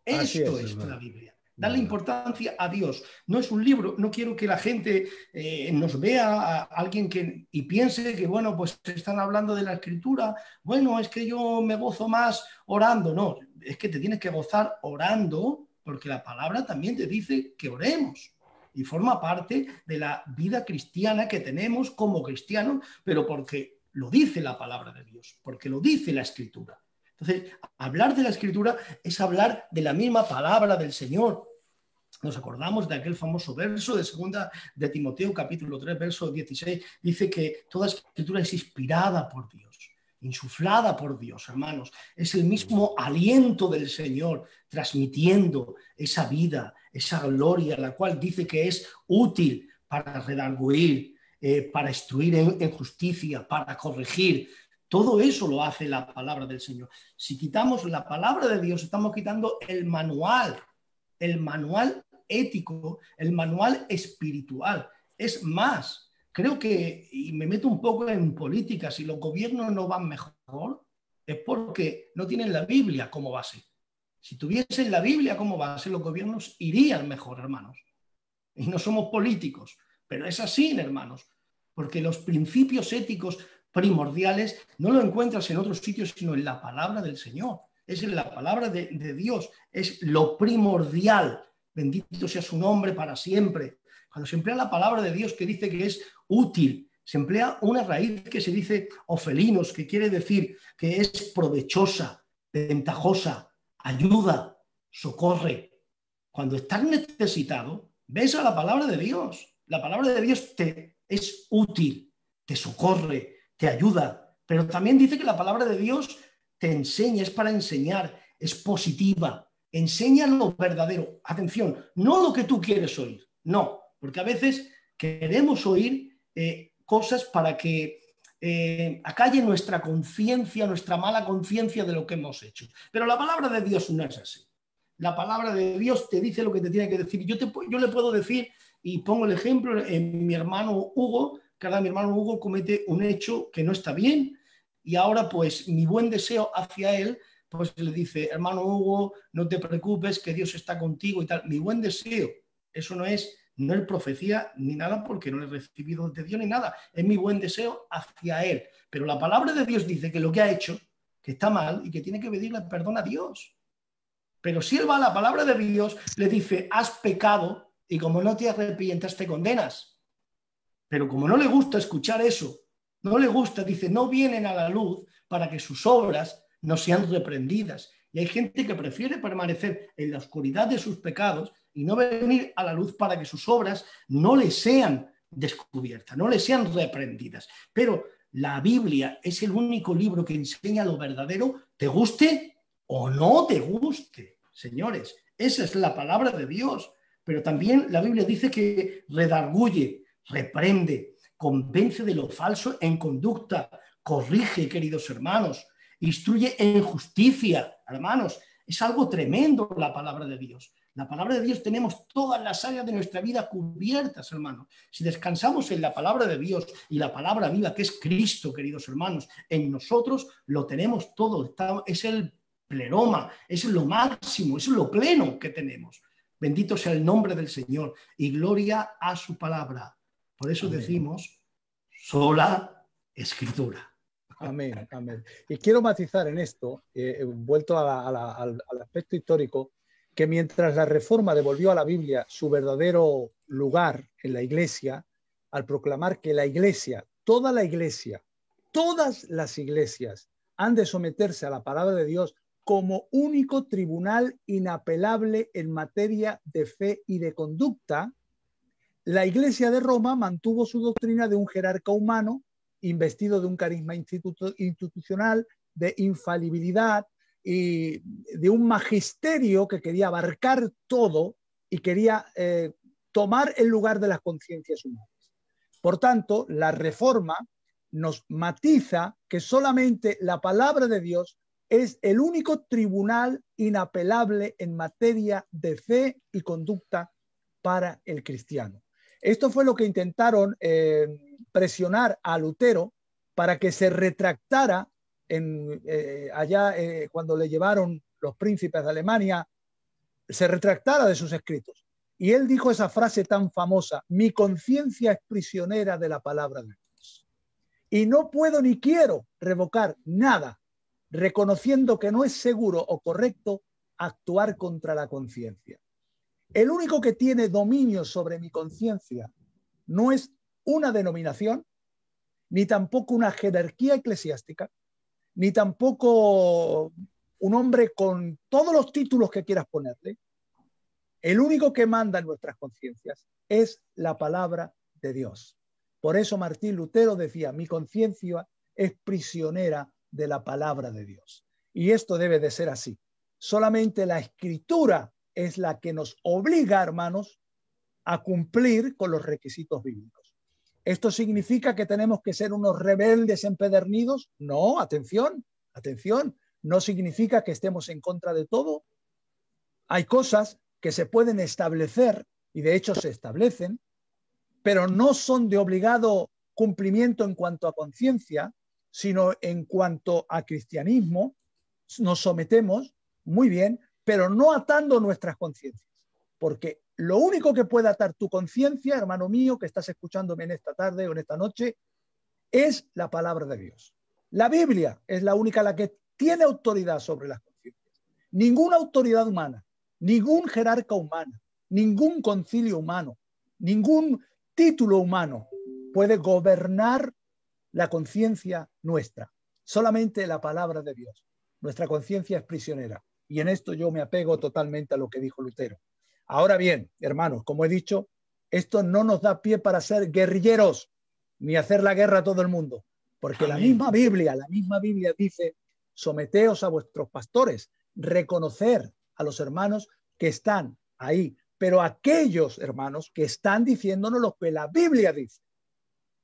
Esto es, la Biblia. Darle importancia a Dios. No es un libro, no quiero que la gente eh, nos vea a alguien que, y piense que, bueno, pues están hablando de la escritura, bueno, es que yo me gozo más orando. No, es que te tienes que gozar orando porque la palabra también te dice que oremos y forma parte de la vida cristiana que tenemos como cristianos, pero porque lo dice la palabra de Dios, porque lo dice la escritura. Entonces, hablar de la escritura es hablar de la misma palabra del Señor. Nos acordamos de aquel famoso verso de segunda de Timoteo capítulo 3 verso 16, dice que toda escritura es inspirada por Dios insuflada por Dios, hermanos. Es el mismo aliento del Señor transmitiendo esa vida, esa gloria, la cual dice que es útil para redarguir, eh, para instruir en justicia, para corregir. Todo eso lo hace la palabra del Señor. Si quitamos la palabra de Dios, estamos quitando el manual, el manual ético, el manual espiritual. Es más, creo que, y me meto un poco en política, si los gobiernos no van mejor, es porque no tienen la Biblia como base. Si tuviesen la Biblia como base, los gobiernos irían mejor, hermanos. Y no somos políticos, pero es así, hermanos, porque los principios éticos primordiales no lo encuentras en otros sitios, sino en la palabra del Señor. Es en la palabra de Dios, es lo primordial. Bendito sea su nombre para siempre. Cuando se emplea la palabra de Dios que dice que es útil, se emplea una raíz que se dice ofelinos, que quiere decir que es provechosa, ventajosa, ayuda, socorre. Cuando estás necesitado, ves a la palabra de Dios. La palabra de Dios te es útil, te socorre, te ayuda, pero también dice que la palabra de Dios te enseña, es para enseñar, es positiva, enseña lo verdadero. Atención, no lo que tú quieres oír, no, porque a veces queremos oír eh, cosas para que eh, acalle nuestra conciencia, nuestra mala conciencia de lo que hemos hecho. Pero la palabra de Dios no es así. La palabra de Dios te dice lo que te tiene que decir. Yo, yo le puedo decir, y pongo el ejemplo en mi hermano Hugo, que ahora mi hermano Hugo comete un hecho que no está bien, y ahora pues mi buen deseo hacia él pues le dice, hermano Hugo, no te preocupes, que Dios está contigo y tal. Mi buen deseo, eso no es no es profecía ni nada porque no le he recibido de Dios ni nada. Es mi buen deseo hacia Él. Pero la palabra de Dios dice que lo que ha hecho, que está mal y que tiene que pedirle perdón a Dios. Pero si Él va a la palabra de Dios, le dice, has pecado y como no te arrepientes, te condenas. Pero como no le gusta escuchar eso, no le gusta, dice, no vienen a la luz para que sus obras no sean reprendidas. Y hay gente que prefiere permanecer en la oscuridad de sus pecados y no venir a la luz para que sus obras no le sean descubiertas, no le sean reprendidas. Pero la Biblia es el único libro que enseña lo verdadero, te guste o no te guste, señores. Esa es la palabra de Dios. Pero también la Biblia dice que redarguye, reprende, convence de lo falso en conducta, corrige, queridos hermanos, instruye en justicia, hermanos. Es algo tremendo la palabra de Dios. La palabra de Dios tenemos todas las áreas de nuestra vida cubiertas, hermanos. Si descansamos en la palabra de Dios y la palabra viva que es Cristo, queridos hermanos, en nosotros lo tenemos todo. es el pleroma, es lo máximo, es lo pleno que tenemos. Bendito sea el nombre del Señor y gloria a su palabra. Por eso decimos sola escritura. Amén, amén. Y quiero matizar en esto, eh, eh, vuelto al aspecto histórico, que mientras la Reforma devolvió a la Biblia su verdadero lugar en la Iglesia, al proclamar que la Iglesia, toda la Iglesia, todas las iglesias han de someterse a la palabra de Dios como único tribunal inapelable en materia de fe y de conducta, la Iglesia de Roma mantuvo su doctrina de un jerarca humano investido de un carisma institucional, de infalibilidad, y de un magisterio que quería abarcar todo y quería eh, tomar el lugar de las conciencias humanas. Por tanto, la reforma nos matiza que solamente la palabra de Dios es el único tribunal inapelable en materia de fe y conducta para el cristiano. Esto fue lo que intentaron eh, presionar a Lutero para que se retractara eh, allá eh, cuando le llevaron los príncipes de Alemania, se retractara de sus escritos. Y él dijo esa frase tan famosa, mi conciencia es prisionera de la palabra de Dios. Y no puedo ni quiero revocar nada, reconociendo que no es seguro o correcto actuar contra la conciencia. El único que tiene dominio sobre mi conciencia no es una denominación, ni tampoco una jerarquía eclesiástica, ni tampoco un hombre con todos los títulos que quieras ponerle. El único que manda en nuestras conciencias es la palabra de Dios. Por eso Martín Lutero decía, mi conciencia es prisionera de la palabra de Dios. Y esto debe de ser así. Solamente la escritura es la que nos obliga, hermanos, a cumplir con los requisitos bíblicos. ¿Esto significa que tenemos que ser unos rebeldes empedernidos? No, atención, atención. No significa que estemos en contra de todo. Hay cosas que se pueden establecer y de hecho se establecen, pero no son de obligado cumplimiento en cuanto a conciencia, sino en cuanto a cristianismo. Nos sometemos, muy bien, pero no atando nuestras conciencias, porque lo único que puede atar tu conciencia, hermano mío, que estás escuchándome en esta tarde o en esta noche, es la palabra de Dios. La Biblia es la única la que tiene autoridad sobre las conciencias. Ninguna autoridad humana, ningún jerarca humano, ningún concilio humano, ningún título humano puede gobernar la conciencia nuestra. Solamente la palabra de Dios. Nuestra conciencia es prisionera. Y en esto yo me apego totalmente a lo que dijo Lutero. Ahora bien, hermanos, como he dicho, esto no nos da pie para ser guerrilleros ni hacer la guerra a todo el mundo, porque la misma Biblia, la misma Biblia dice, someteos a vuestros pastores, reconocer a los hermanos que están ahí, pero aquellos hermanos que están diciéndonos lo que la Biblia dice,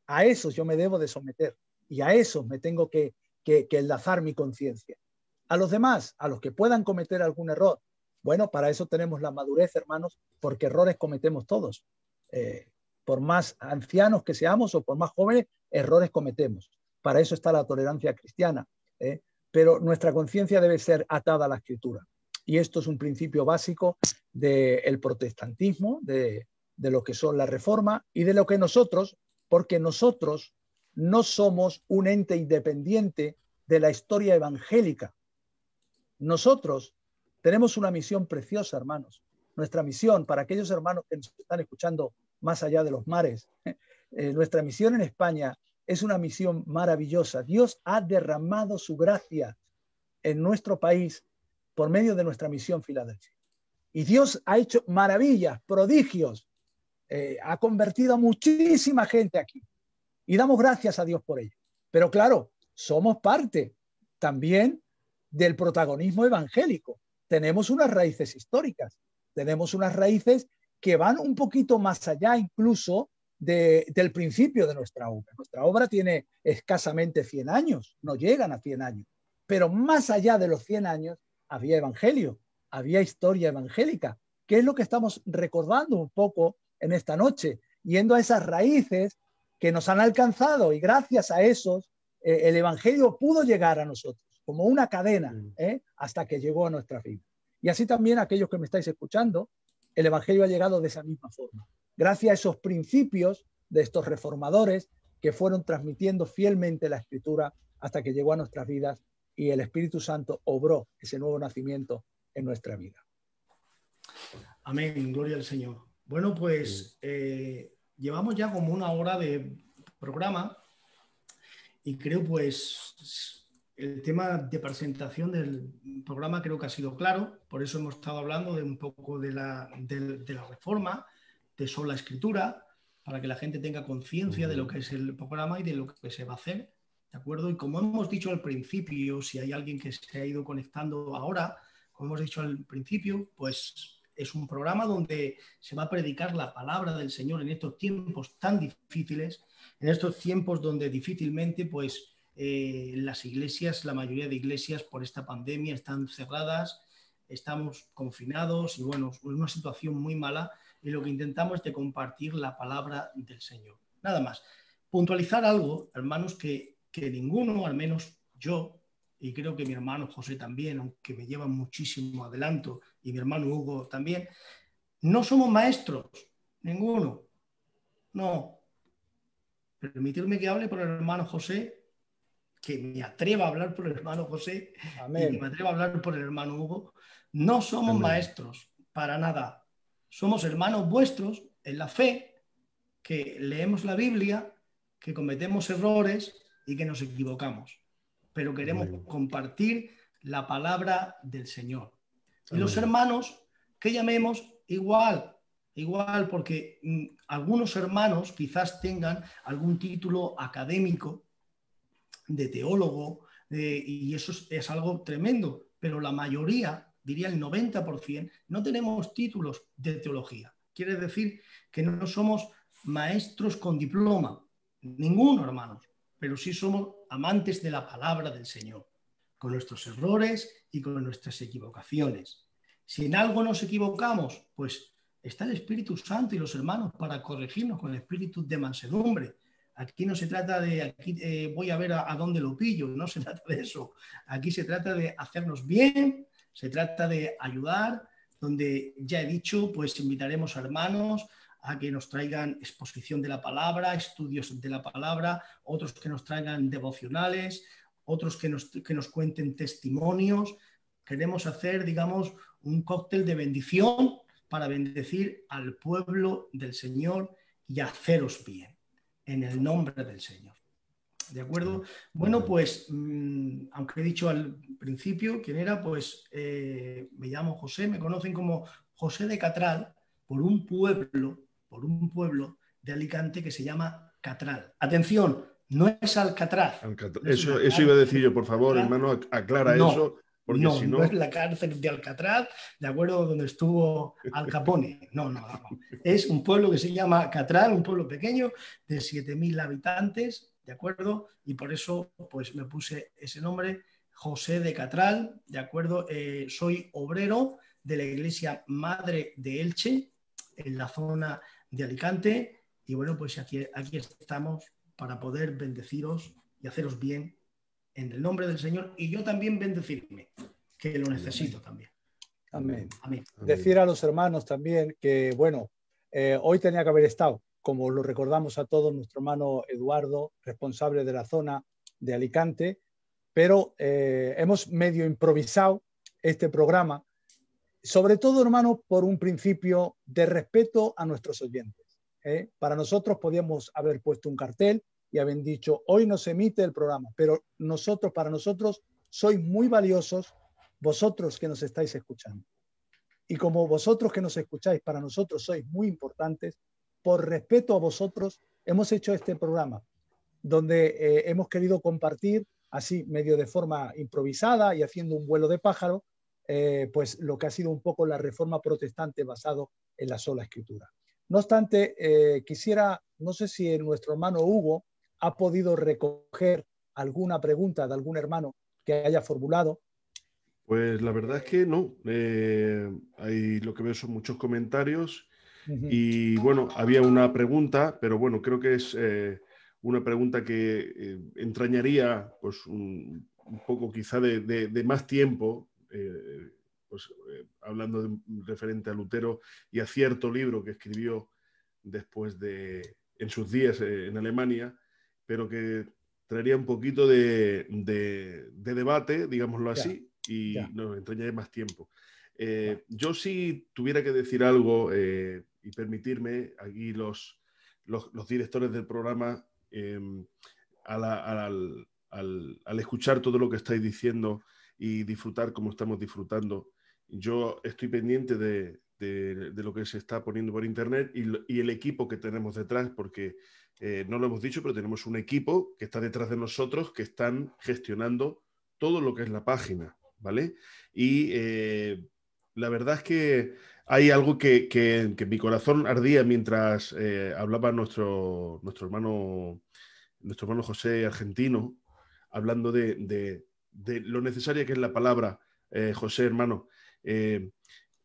a esos yo me debo de someter y a esos me tengo que, que enlazar mi conciencia. A los demás, a los que puedan cometer algún error, bueno, para eso tenemos la madurez, hermanos, porque errores cometemos todos. Eh, por más ancianos que seamos o por más jóvenes, errores cometemos. Para eso está la tolerancia cristiana. Eh. Pero nuestra conciencia debe ser atada a la escritura. Y esto es un principio básico del protestantismo, de, de lo que son la reforma y de lo que nosotros, porque nosotros no somos un ente independiente de la historia evangélica. Nosotros tenemos una misión preciosa, hermanos. Nuestra misión para aquellos hermanos que nos están escuchando más allá de los mares, eh, nuestra misión en España es una misión maravillosa. Dios ha derramado su gracia en nuestro país por medio de nuestra misión Filadelfia. Y Dios ha hecho maravillas, prodigios, eh, ha convertido a muchísima gente aquí. Y damos gracias a Dios por ello. Pero claro, somos parte también del protagonismo evangélico tenemos unas raíces históricas, tenemos unas raíces que van un poquito más allá incluso del principio de nuestra obra. Nuestra obra tiene escasamente 100 años, no llegan a 100 años, pero más allá de los 100 años había evangelio, había historia evangélica, que es lo que estamos recordando un poco en esta noche, yendo a esas raíces que nos han alcanzado y gracias a esos eh, el evangelio pudo llegar a nosotros como una cadena, mm. ¿eh? hasta que llegó a nuestra vida. Y así también aquellos que me estáis escuchando, el Evangelio ha llegado de esa misma forma, gracias a esos principios de estos reformadores que fueron transmitiendo fielmente la escritura hasta que llegó a nuestras vidas y el Espíritu Santo obró ese nuevo nacimiento en nuestra vida. Amén, gloria al Señor. Bueno, pues eh, llevamos ya como una hora de programa y creo pues el tema de presentación del programa creo que ha sido claro, por eso hemos estado hablando de un poco de la, de la reforma, de sola escritura, para que la gente tenga conciencia de lo que es el programa y de lo que se va a hacer, ¿de acuerdo? Y como hemos dicho al principio, si hay alguien que se ha ido conectando ahora, como hemos dicho al principio, pues es un programa donde se va a predicar la palabra del Señor en estos tiempos tan difíciles, en estos tiempos donde difícilmente, pues, eh, las iglesias, la mayoría de iglesias por esta pandemia están cerradas, estamos confinados y bueno, es una situación muy mala y lo que intentamos es de compartir la palabra del Señor. Nada más. Puntualizar algo, hermanos, que, que ninguno, al menos yo, y creo que mi hermano José también, aunque me lleva muchísimo adelanto, y mi hermano Hugo también, no somos maestros, ninguno. No. Permitirme que hable por el hermano José, que me atreva a hablar por el hermano José que me atreva a hablar por el hermano Hugo, no somos maestros para nada. Somos hermanos vuestros en la fe, que leemos la Biblia, que cometemos errores y que nos equivocamos. Pero queremos compartir la palabra del Señor. Y los hermanos que llamemos igual, igual, porque mm, algunos hermanos quizás tengan algún título académico de teólogo, eh, y eso es, es, algo tremendo, pero la mayoría, diría el 90%, no tenemos títulos de teología. Quiere decir que no somos maestros con diploma, ninguno, hermanos, pero sí somos amantes de la palabra del Señor, con nuestros errores y con nuestras equivocaciones. Si en algo nos equivocamos, pues está el Espíritu Santo y los hermanos para corregirnos con el espíritu de mansedumbre, Aquí no se trata de, aquí eh, voy a ver a, dónde lo pillo, no se trata de eso. Aquí se trata de hacernos bien, se trata de ayudar, donde ya he dicho, pues invitaremos a hermanos a que nos traigan exposición de la palabra, estudios de la palabra, otros que nos traigan devocionales, otros que nos, que nos cuenten testimonios. Queremos hacer, digamos, un cóctel de bendición para bendecir al pueblo del Señor y haceros bien en el nombre del Señor. ¿De acuerdo? Bueno, pues, mm, aunque he dicho al principio quién era, pues eh, me llamo José, me conocen como José de Catral por un pueblo, por un pueblo de Alicante que se llama Catral. Atención, no es Alcatraz. eso, iba a decir yo, por favor, hermano, aclara eso, no, no... es la cárcel de Alcatraz, de acuerdo donde estuvo Al Capone. No, no, Es un pueblo que se llama Catral, un pueblo pequeño de 7.000 habitantes, ¿de acuerdo? Y por eso pues me puse ese nombre, José de Catral, ¿de acuerdo? Eh, soy obrero de la iglesia Madre de Elche, en la zona de Alicante, y bueno, pues aquí, aquí estamos para poder bendeciros y haceros bien en el nombre del Señor y yo también bendecirme, que lo necesito también. Amén. Decir a los hermanos también que, bueno, eh, hoy tenía que haber estado, como lo recordamos a todos, nuestro hermano Eduardo, responsable de la zona de Alicante, pero eh, hemos medio improvisado este programa, sobre todo, hermano, por un principio de respeto a nuestros oyentes. ¿eh? Para nosotros podíamos haber puesto un cartel y habían dicho, hoy no se emite el programa, pero nosotros, para nosotros, sois muy valiosos vosotros que nos estáis escuchando. Y como vosotros que nos escucháis, para nosotros sois muy importantes, por respeto a vosotros, hemos hecho este programa, donde eh, hemos querido compartir, así medio de forma improvisada y haciendo un vuelo de pájaro, eh, pues lo que ha sido un poco la reforma protestante basado en la sola escritura. No obstante, eh, quisiera, no sé si nuestro hermano Hugo ha podido recoger alguna pregunta de algún hermano que haya formulado? Pues la verdad es que no. hay, eh, lo que veo son muchos comentarios y bueno, había una pregunta, pero bueno, creo que es eh, una pregunta que eh, entrañaría pues un, poco quizá de, más tiempo. Pues, hablando referente a Lutero y a cierto libro que escribió después de en sus días en Alemania, pero que traería un poquito de, debate, digámoslo así, y nos entrañaría más tiempo. Eh, yo si tuviera que decir algo eh, y permitirme, aquí los, los, directores del programa, eh, al, escuchar todo lo que estáis diciendo y disfrutar como estamos disfrutando, yo estoy pendiente de, lo que se está poniendo por internet y el equipo que tenemos detrás, porque eh, no lo hemos dicho, pero tenemos un equipo que está detrás de nosotros que están gestionando todo lo que es la página, ¿vale? Y eh, la verdad es que hay algo que, que, mi corazón ardía mientras eh, hablaba nuestro, nuestro, hermano, nuestro hermano José argentino, hablando de, de, de lo necesaria que es la palabra, José hermano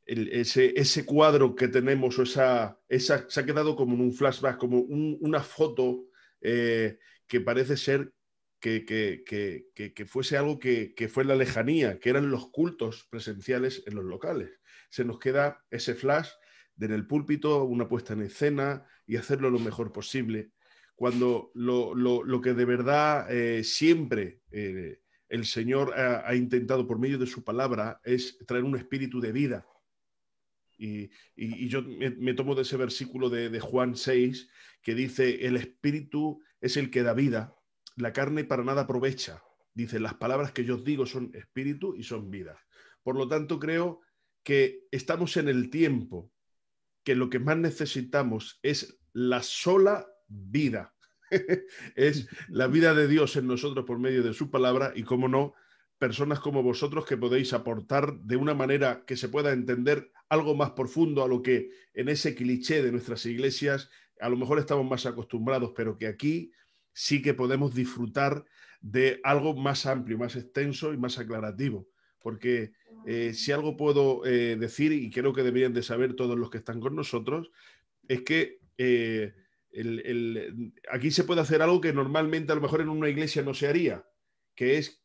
ese, ese, cuadro que tenemos o esa, se ha quedado como en un flashback, como una foto eh, que parece ser que, fuese algo que, fue la lejanía, que eran los cultos presenciales en los locales. Se nos queda ese flash de en el púlpito, una puesta en escena y hacerlo lo mejor posible. Cuando lo, que de verdad eh, siempre eh, el Señor ha intentado por medio de su palabra es traer un espíritu de vida, y, yo me, tomo de ese versículo de, Juan 6 que dice, el espíritu es el que da vida, la carne para nada aprovecha. Dice, las palabras que yo os digo son espíritu y son vida. Por lo tanto, creo que estamos en el tiempo que lo que más necesitamos es la sola vida. es la vida de Dios en nosotros por medio de su palabra y, como no, personas como vosotros que podéis aportar de una manera que se pueda entender algo más profundo a lo que en ese cliché de nuestras iglesias a lo mejor estamos más acostumbrados, pero que aquí sí que podemos disfrutar de algo más amplio, más extenso y más aclarativo. Porque eh, si algo puedo eh, decir, y creo que deberían de saber todos los que están con nosotros, es que eh, aquí se puede hacer algo que normalmente a lo mejor en una iglesia no se haría, que es,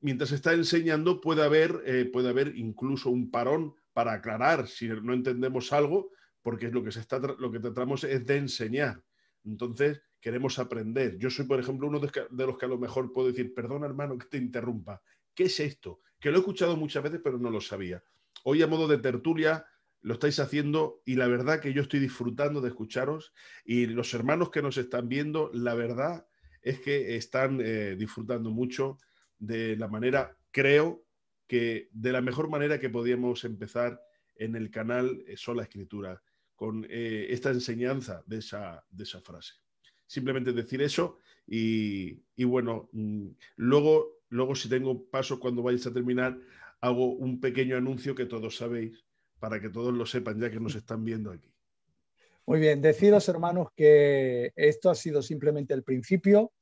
mientras se está enseñando puede haber, puede haber incluso un parón para aclarar si no entendemos algo, porque es lo que, se está, lo que tratamos es de enseñar. Entonces, queremos aprender. Yo soy, por ejemplo, uno de los que a lo mejor puedo decir, perdona hermano que te interrumpa, ¿qué es esto? Que lo he escuchado muchas veces, pero no lo sabía. Hoy a modo de tertulia lo estáis haciendo y la verdad que yo estoy disfrutando de escucharos y los hermanos que nos están viendo, la verdad es que están eh, disfrutando mucho de la manera, creo, que de la mejor manera que podíamos empezar en el canal eh, Sola Escritura, con eh, esta enseñanza de esa, de esa, frase. Simplemente decir eso y, bueno, mm, luego, luego si tengo paso cuando vayáis a terminar, hago un pequeño anuncio que todos sabéis para que todos lo sepan ya que nos están viendo aquí. Muy bien, deciros hermanos que esto ha sido simplemente el principio,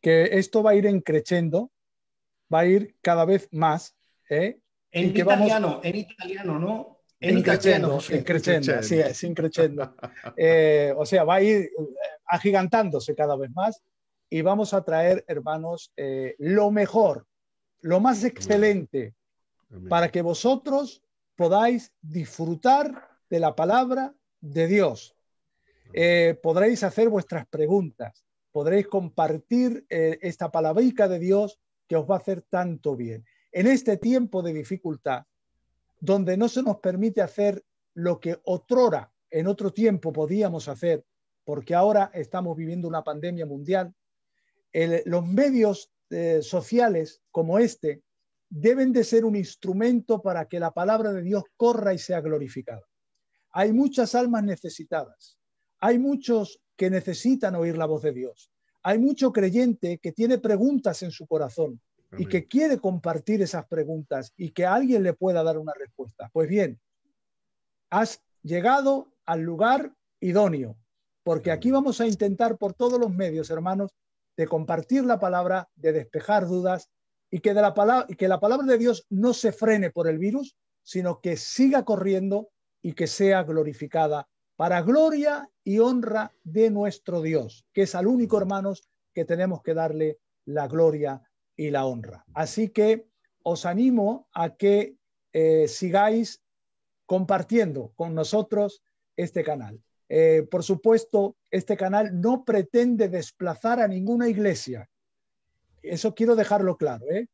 que esto va a ir encrechendo, va a ir cada vez más, ¿Eh? En, italiano, en italiano, ¿no? En crescendo, en sin crescendo. Eh, o sea, va a ir eh, agigantándose cada vez más y vamos a traer, hermanos, lo mejor, lo más excelente, para que vosotros podáis disfrutar de la palabra de Dios. podréis hacer vuestras preguntas, podréis compartir esta palabrica de Dios que os va a hacer tanto bien en este tiempo de dificultad, donde no se nos permite hacer lo que otrora en otro tiempo podíamos hacer, porque ahora estamos viviendo una pandemia mundial, los medios eh, sociales como este deben de ser un instrumento para que la palabra de Dios corra y sea glorificada. Hay muchas almas necesitadas, hay muchos que necesitan oír la voz de Dios, hay mucho creyente que tiene preguntas en su corazón, y que quiere compartir esas preguntas y que alguien le pueda dar una respuesta. Pues bien, has llegado al lugar idóneo, porque aquí vamos a intentar por todos los medios, hermanos, de compartir la palabra, de despejar dudas y que, la, palabra, la palabra de Dios no se frene por el virus, sino que siga corriendo y que sea glorificada para gloria y honra de nuestro Dios, que es al único, hermanos, que tenemos que darle la gloria y la honra. Así que os animo a que eh, sigáis compartiendo con nosotros este canal. Eh, por supuesto, este canal no pretende desplazar a ninguna iglesia. Eso quiero dejarlo claro. ¿eh?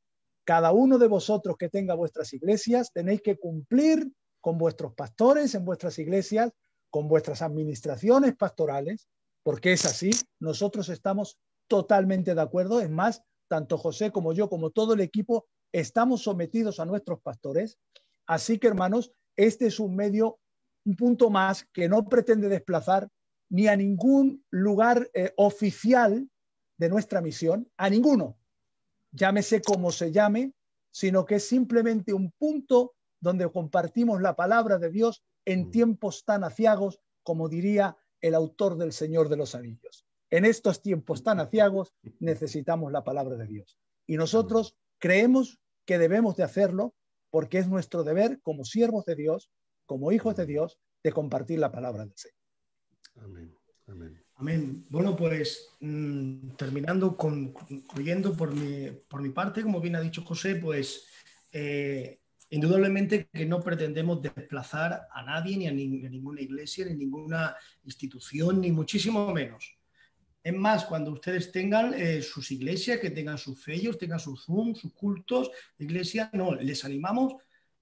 Cada uno de vosotros que tenga vuestras iglesias, tenéis que cumplir con vuestros pastores en vuestras iglesias, con vuestras administraciones pastorales, porque es así. Nosotros estamos totalmente de acuerdo. Es más, tanto José como yo, como todo el equipo, estamos sometidos a nuestros pastores. Así que, hermanos, este es un medio, un punto más que no pretende desplazar ni a ningún lugar eh, oficial de nuestra misión, a ninguno, llámese como se llame, sino que es simplemente un punto donde compartimos la palabra de Dios en mm. tiempos tan aciagos, como diría el autor del Señor de los Anillos en estos tiempos tan aciagos necesitamos la palabra de Dios. Y nosotros creemos que debemos de hacerlo porque es nuestro deber como siervos de Dios, como hijos de Dios, de compartir la palabra del Señor. Amén. Amén. Bueno, pues mm, terminando, concluyendo por mi, por mi parte, como bien ha dicho José, pues eh, indudablemente que no pretendemos desplazar a nadie, ni a, ni a ninguna iglesia, ni ninguna institución, ni muchísimo menos. Es más, cuando ustedes tengan eh, sus iglesias, que tengan sus sellos tengan sus Zoom, sus cultos, iglesia, no, les animamos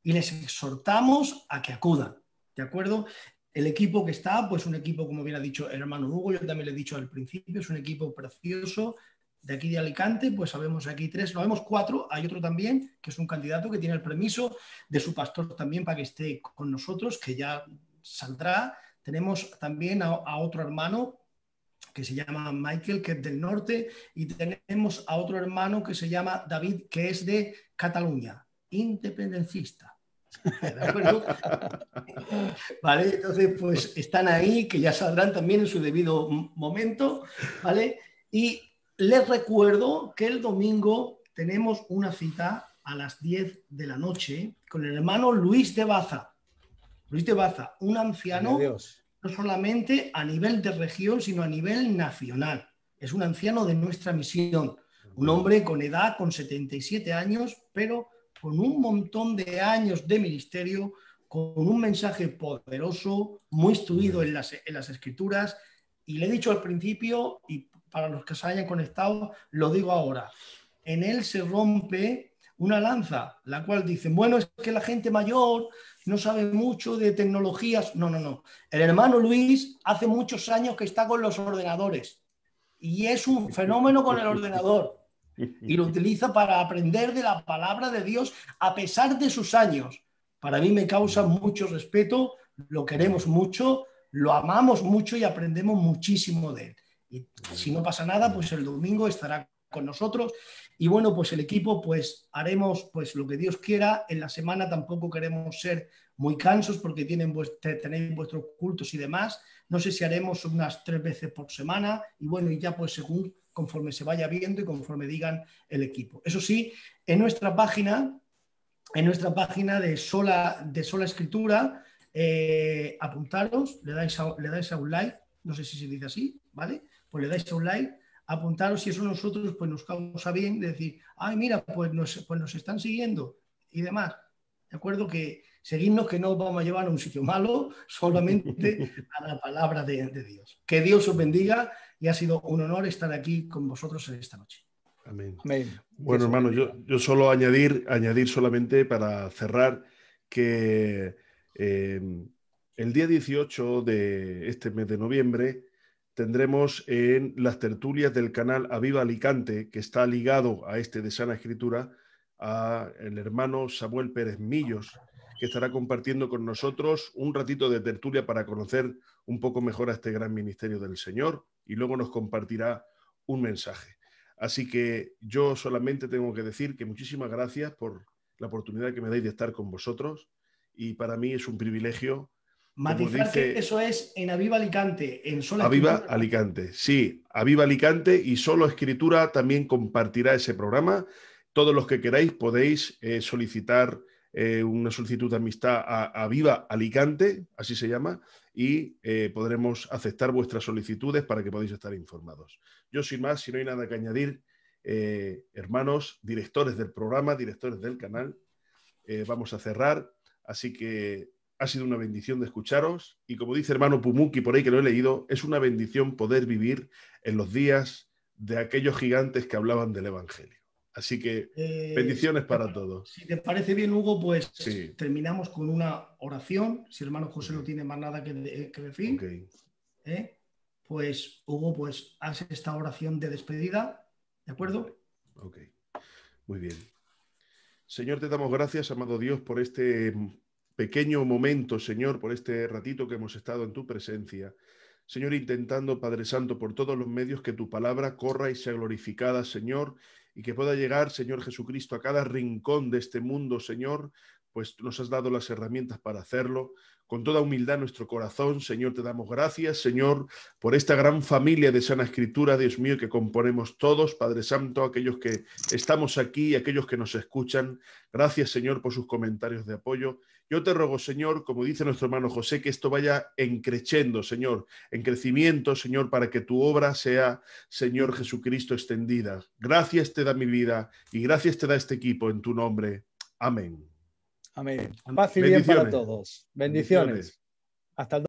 y les exhortamos a que acudan, ¿de acuerdo? El equipo que está, pues un equipo, como bien ha dicho el hermano Hugo, yo también le he dicho al principio, es un equipo precioso de aquí de Alicante, pues sabemos aquí tres, no vemos cuatro, hay otro también, que es un candidato que tiene el permiso de su pastor también para que esté con nosotros, que ya saldrá. Tenemos también a otro hermano que se llama Michael, que es del norte, y tenemos a otro hermano que se llama David, que es de Cataluña, independencista. ¿De acuerdo? ¿Vale? Entonces, pues están ahí, que ya saldrán también en su debido momento, ¿vale? Y les recuerdo que el domingo tenemos una cita a las 10 de la noche con el hermano Luis de Baza. Luis de Baza, un anciano Dios no solamente a nivel de región, sino a nivel nacional. Es un anciano de nuestra misión, un hombre con edad, con 77 años, pero con un montón de años de ministerio, con un mensaje poderoso, muy instruido en las, escrituras. Y le he dicho al principio, y para los que se hayan conectado, lo digo ahora, en él se rompe una lanza, la cual dice, bueno, es que la gente mayor no sabe mucho de tecnologías. No, no, no. El hermano Luis hace muchos años que está con los ordenadores y es un fenómeno con el ordenador y lo utiliza para aprender de la palabra de Dios a pesar de sus años. Para mí me causa mucho respeto, lo queremos mucho, lo amamos mucho y aprendemos muchísimo de él. Y si no pasa nada, pues el domingo estará con nosotros y bueno, pues el equipo, pues haremos pues lo que Dios quiera. En la semana tampoco queremos ser muy cansos porque tienen tenéis vuestros cultos y demás. No sé si haremos unas tres veces por semana y bueno, y ya pues según conforme se vaya viendo y conforme digan el equipo. Eso sí, en nuestra página, en nuestra página de sola, de sola escritura, eh, apuntaros, le dais, le dais a un like, no sé si se dice así, ¿vale? Pues le dais a un like apuntaros si eso nosotros pues nos causa bien, decir, ay, mira, pues, pues nos, están siguiendo y demás. De acuerdo que seguidnos que no vamos a llevar a un sitio malo, solamente a la palabra de, Dios. Que Dios os bendiga y ha sido un honor estar aquí con vosotros en esta noche. Amén. Bueno, hermano, yo, solo añadir, añadir solamente para cerrar que eh, el día 18 de este mes de noviembre tendremos en las tertulias del canal Aviva Alicante, que está ligado a este de Sana Escritura, a el hermano Samuel Pérez Millos, que estará compartiendo con nosotros un ratito de tertulia para conocer un poco mejor a este gran ministerio del Señor y luego nos compartirá un mensaje. Así que yo solamente tengo que decir que muchísimas gracias por la oportunidad que me dais de estar con vosotros y para mí es un privilegio Matizar que eso es en Aviva Alicante, en solo Aviva Alicante, sí, Aviva Alicante y Solo Escritura también compartirá ese programa. Todos los que queráis podéis eh, solicitar eh, una solicitud de amistad a, Aviva Viva Alicante, así se llama, y eh, podremos aceptar vuestras solicitudes para que podáis estar informados. Yo sin más, si no hay nada que añadir, hermanos, directores del programa, directores del canal, vamos a cerrar, así que ha sido una bendición de escucharos y como dice hermano Pumuki por ahí que lo he leído, es una bendición poder vivir en los días de aquellos gigantes que hablaban del Evangelio. Así que eh, bendiciones para todos. Si te parece bien, Hugo, pues terminamos con una oración. Si hermano José no tiene más nada que, decir, ¿eh? pues Hugo, pues haz esta oración de despedida, ¿de acuerdo? Ok, muy bien. Señor, te damos gracias, amado Dios, por este pequeño momento, Señor, por este ratito que hemos estado en tu presencia. Señor, intentando, Padre Santo, por todos los medios que tu palabra corra y sea glorificada, Señor, y que pueda llegar, Señor Jesucristo, a cada rincón de este mundo, Señor, pues nos has dado las herramientas para hacerlo. Con toda humildad nuestro corazón, Señor, te damos gracias, Señor, por esta gran familia de Sana Escritura, Dios mío, que componemos todos, Padre Santo, aquellos que estamos aquí, aquellos que nos escuchan. Gracias, Señor, por sus comentarios de apoyo yo te ruego, Señor, como dice nuestro hermano José, que esto vaya en Señor, en crecimiento, Señor, para que tu obra sea, Señor Jesucristo, extendida. Gracias te da mi vida y gracias te da este equipo en tu nombre. Amén. Amén. Paz y bien para todos. Bendiciones. Hasta el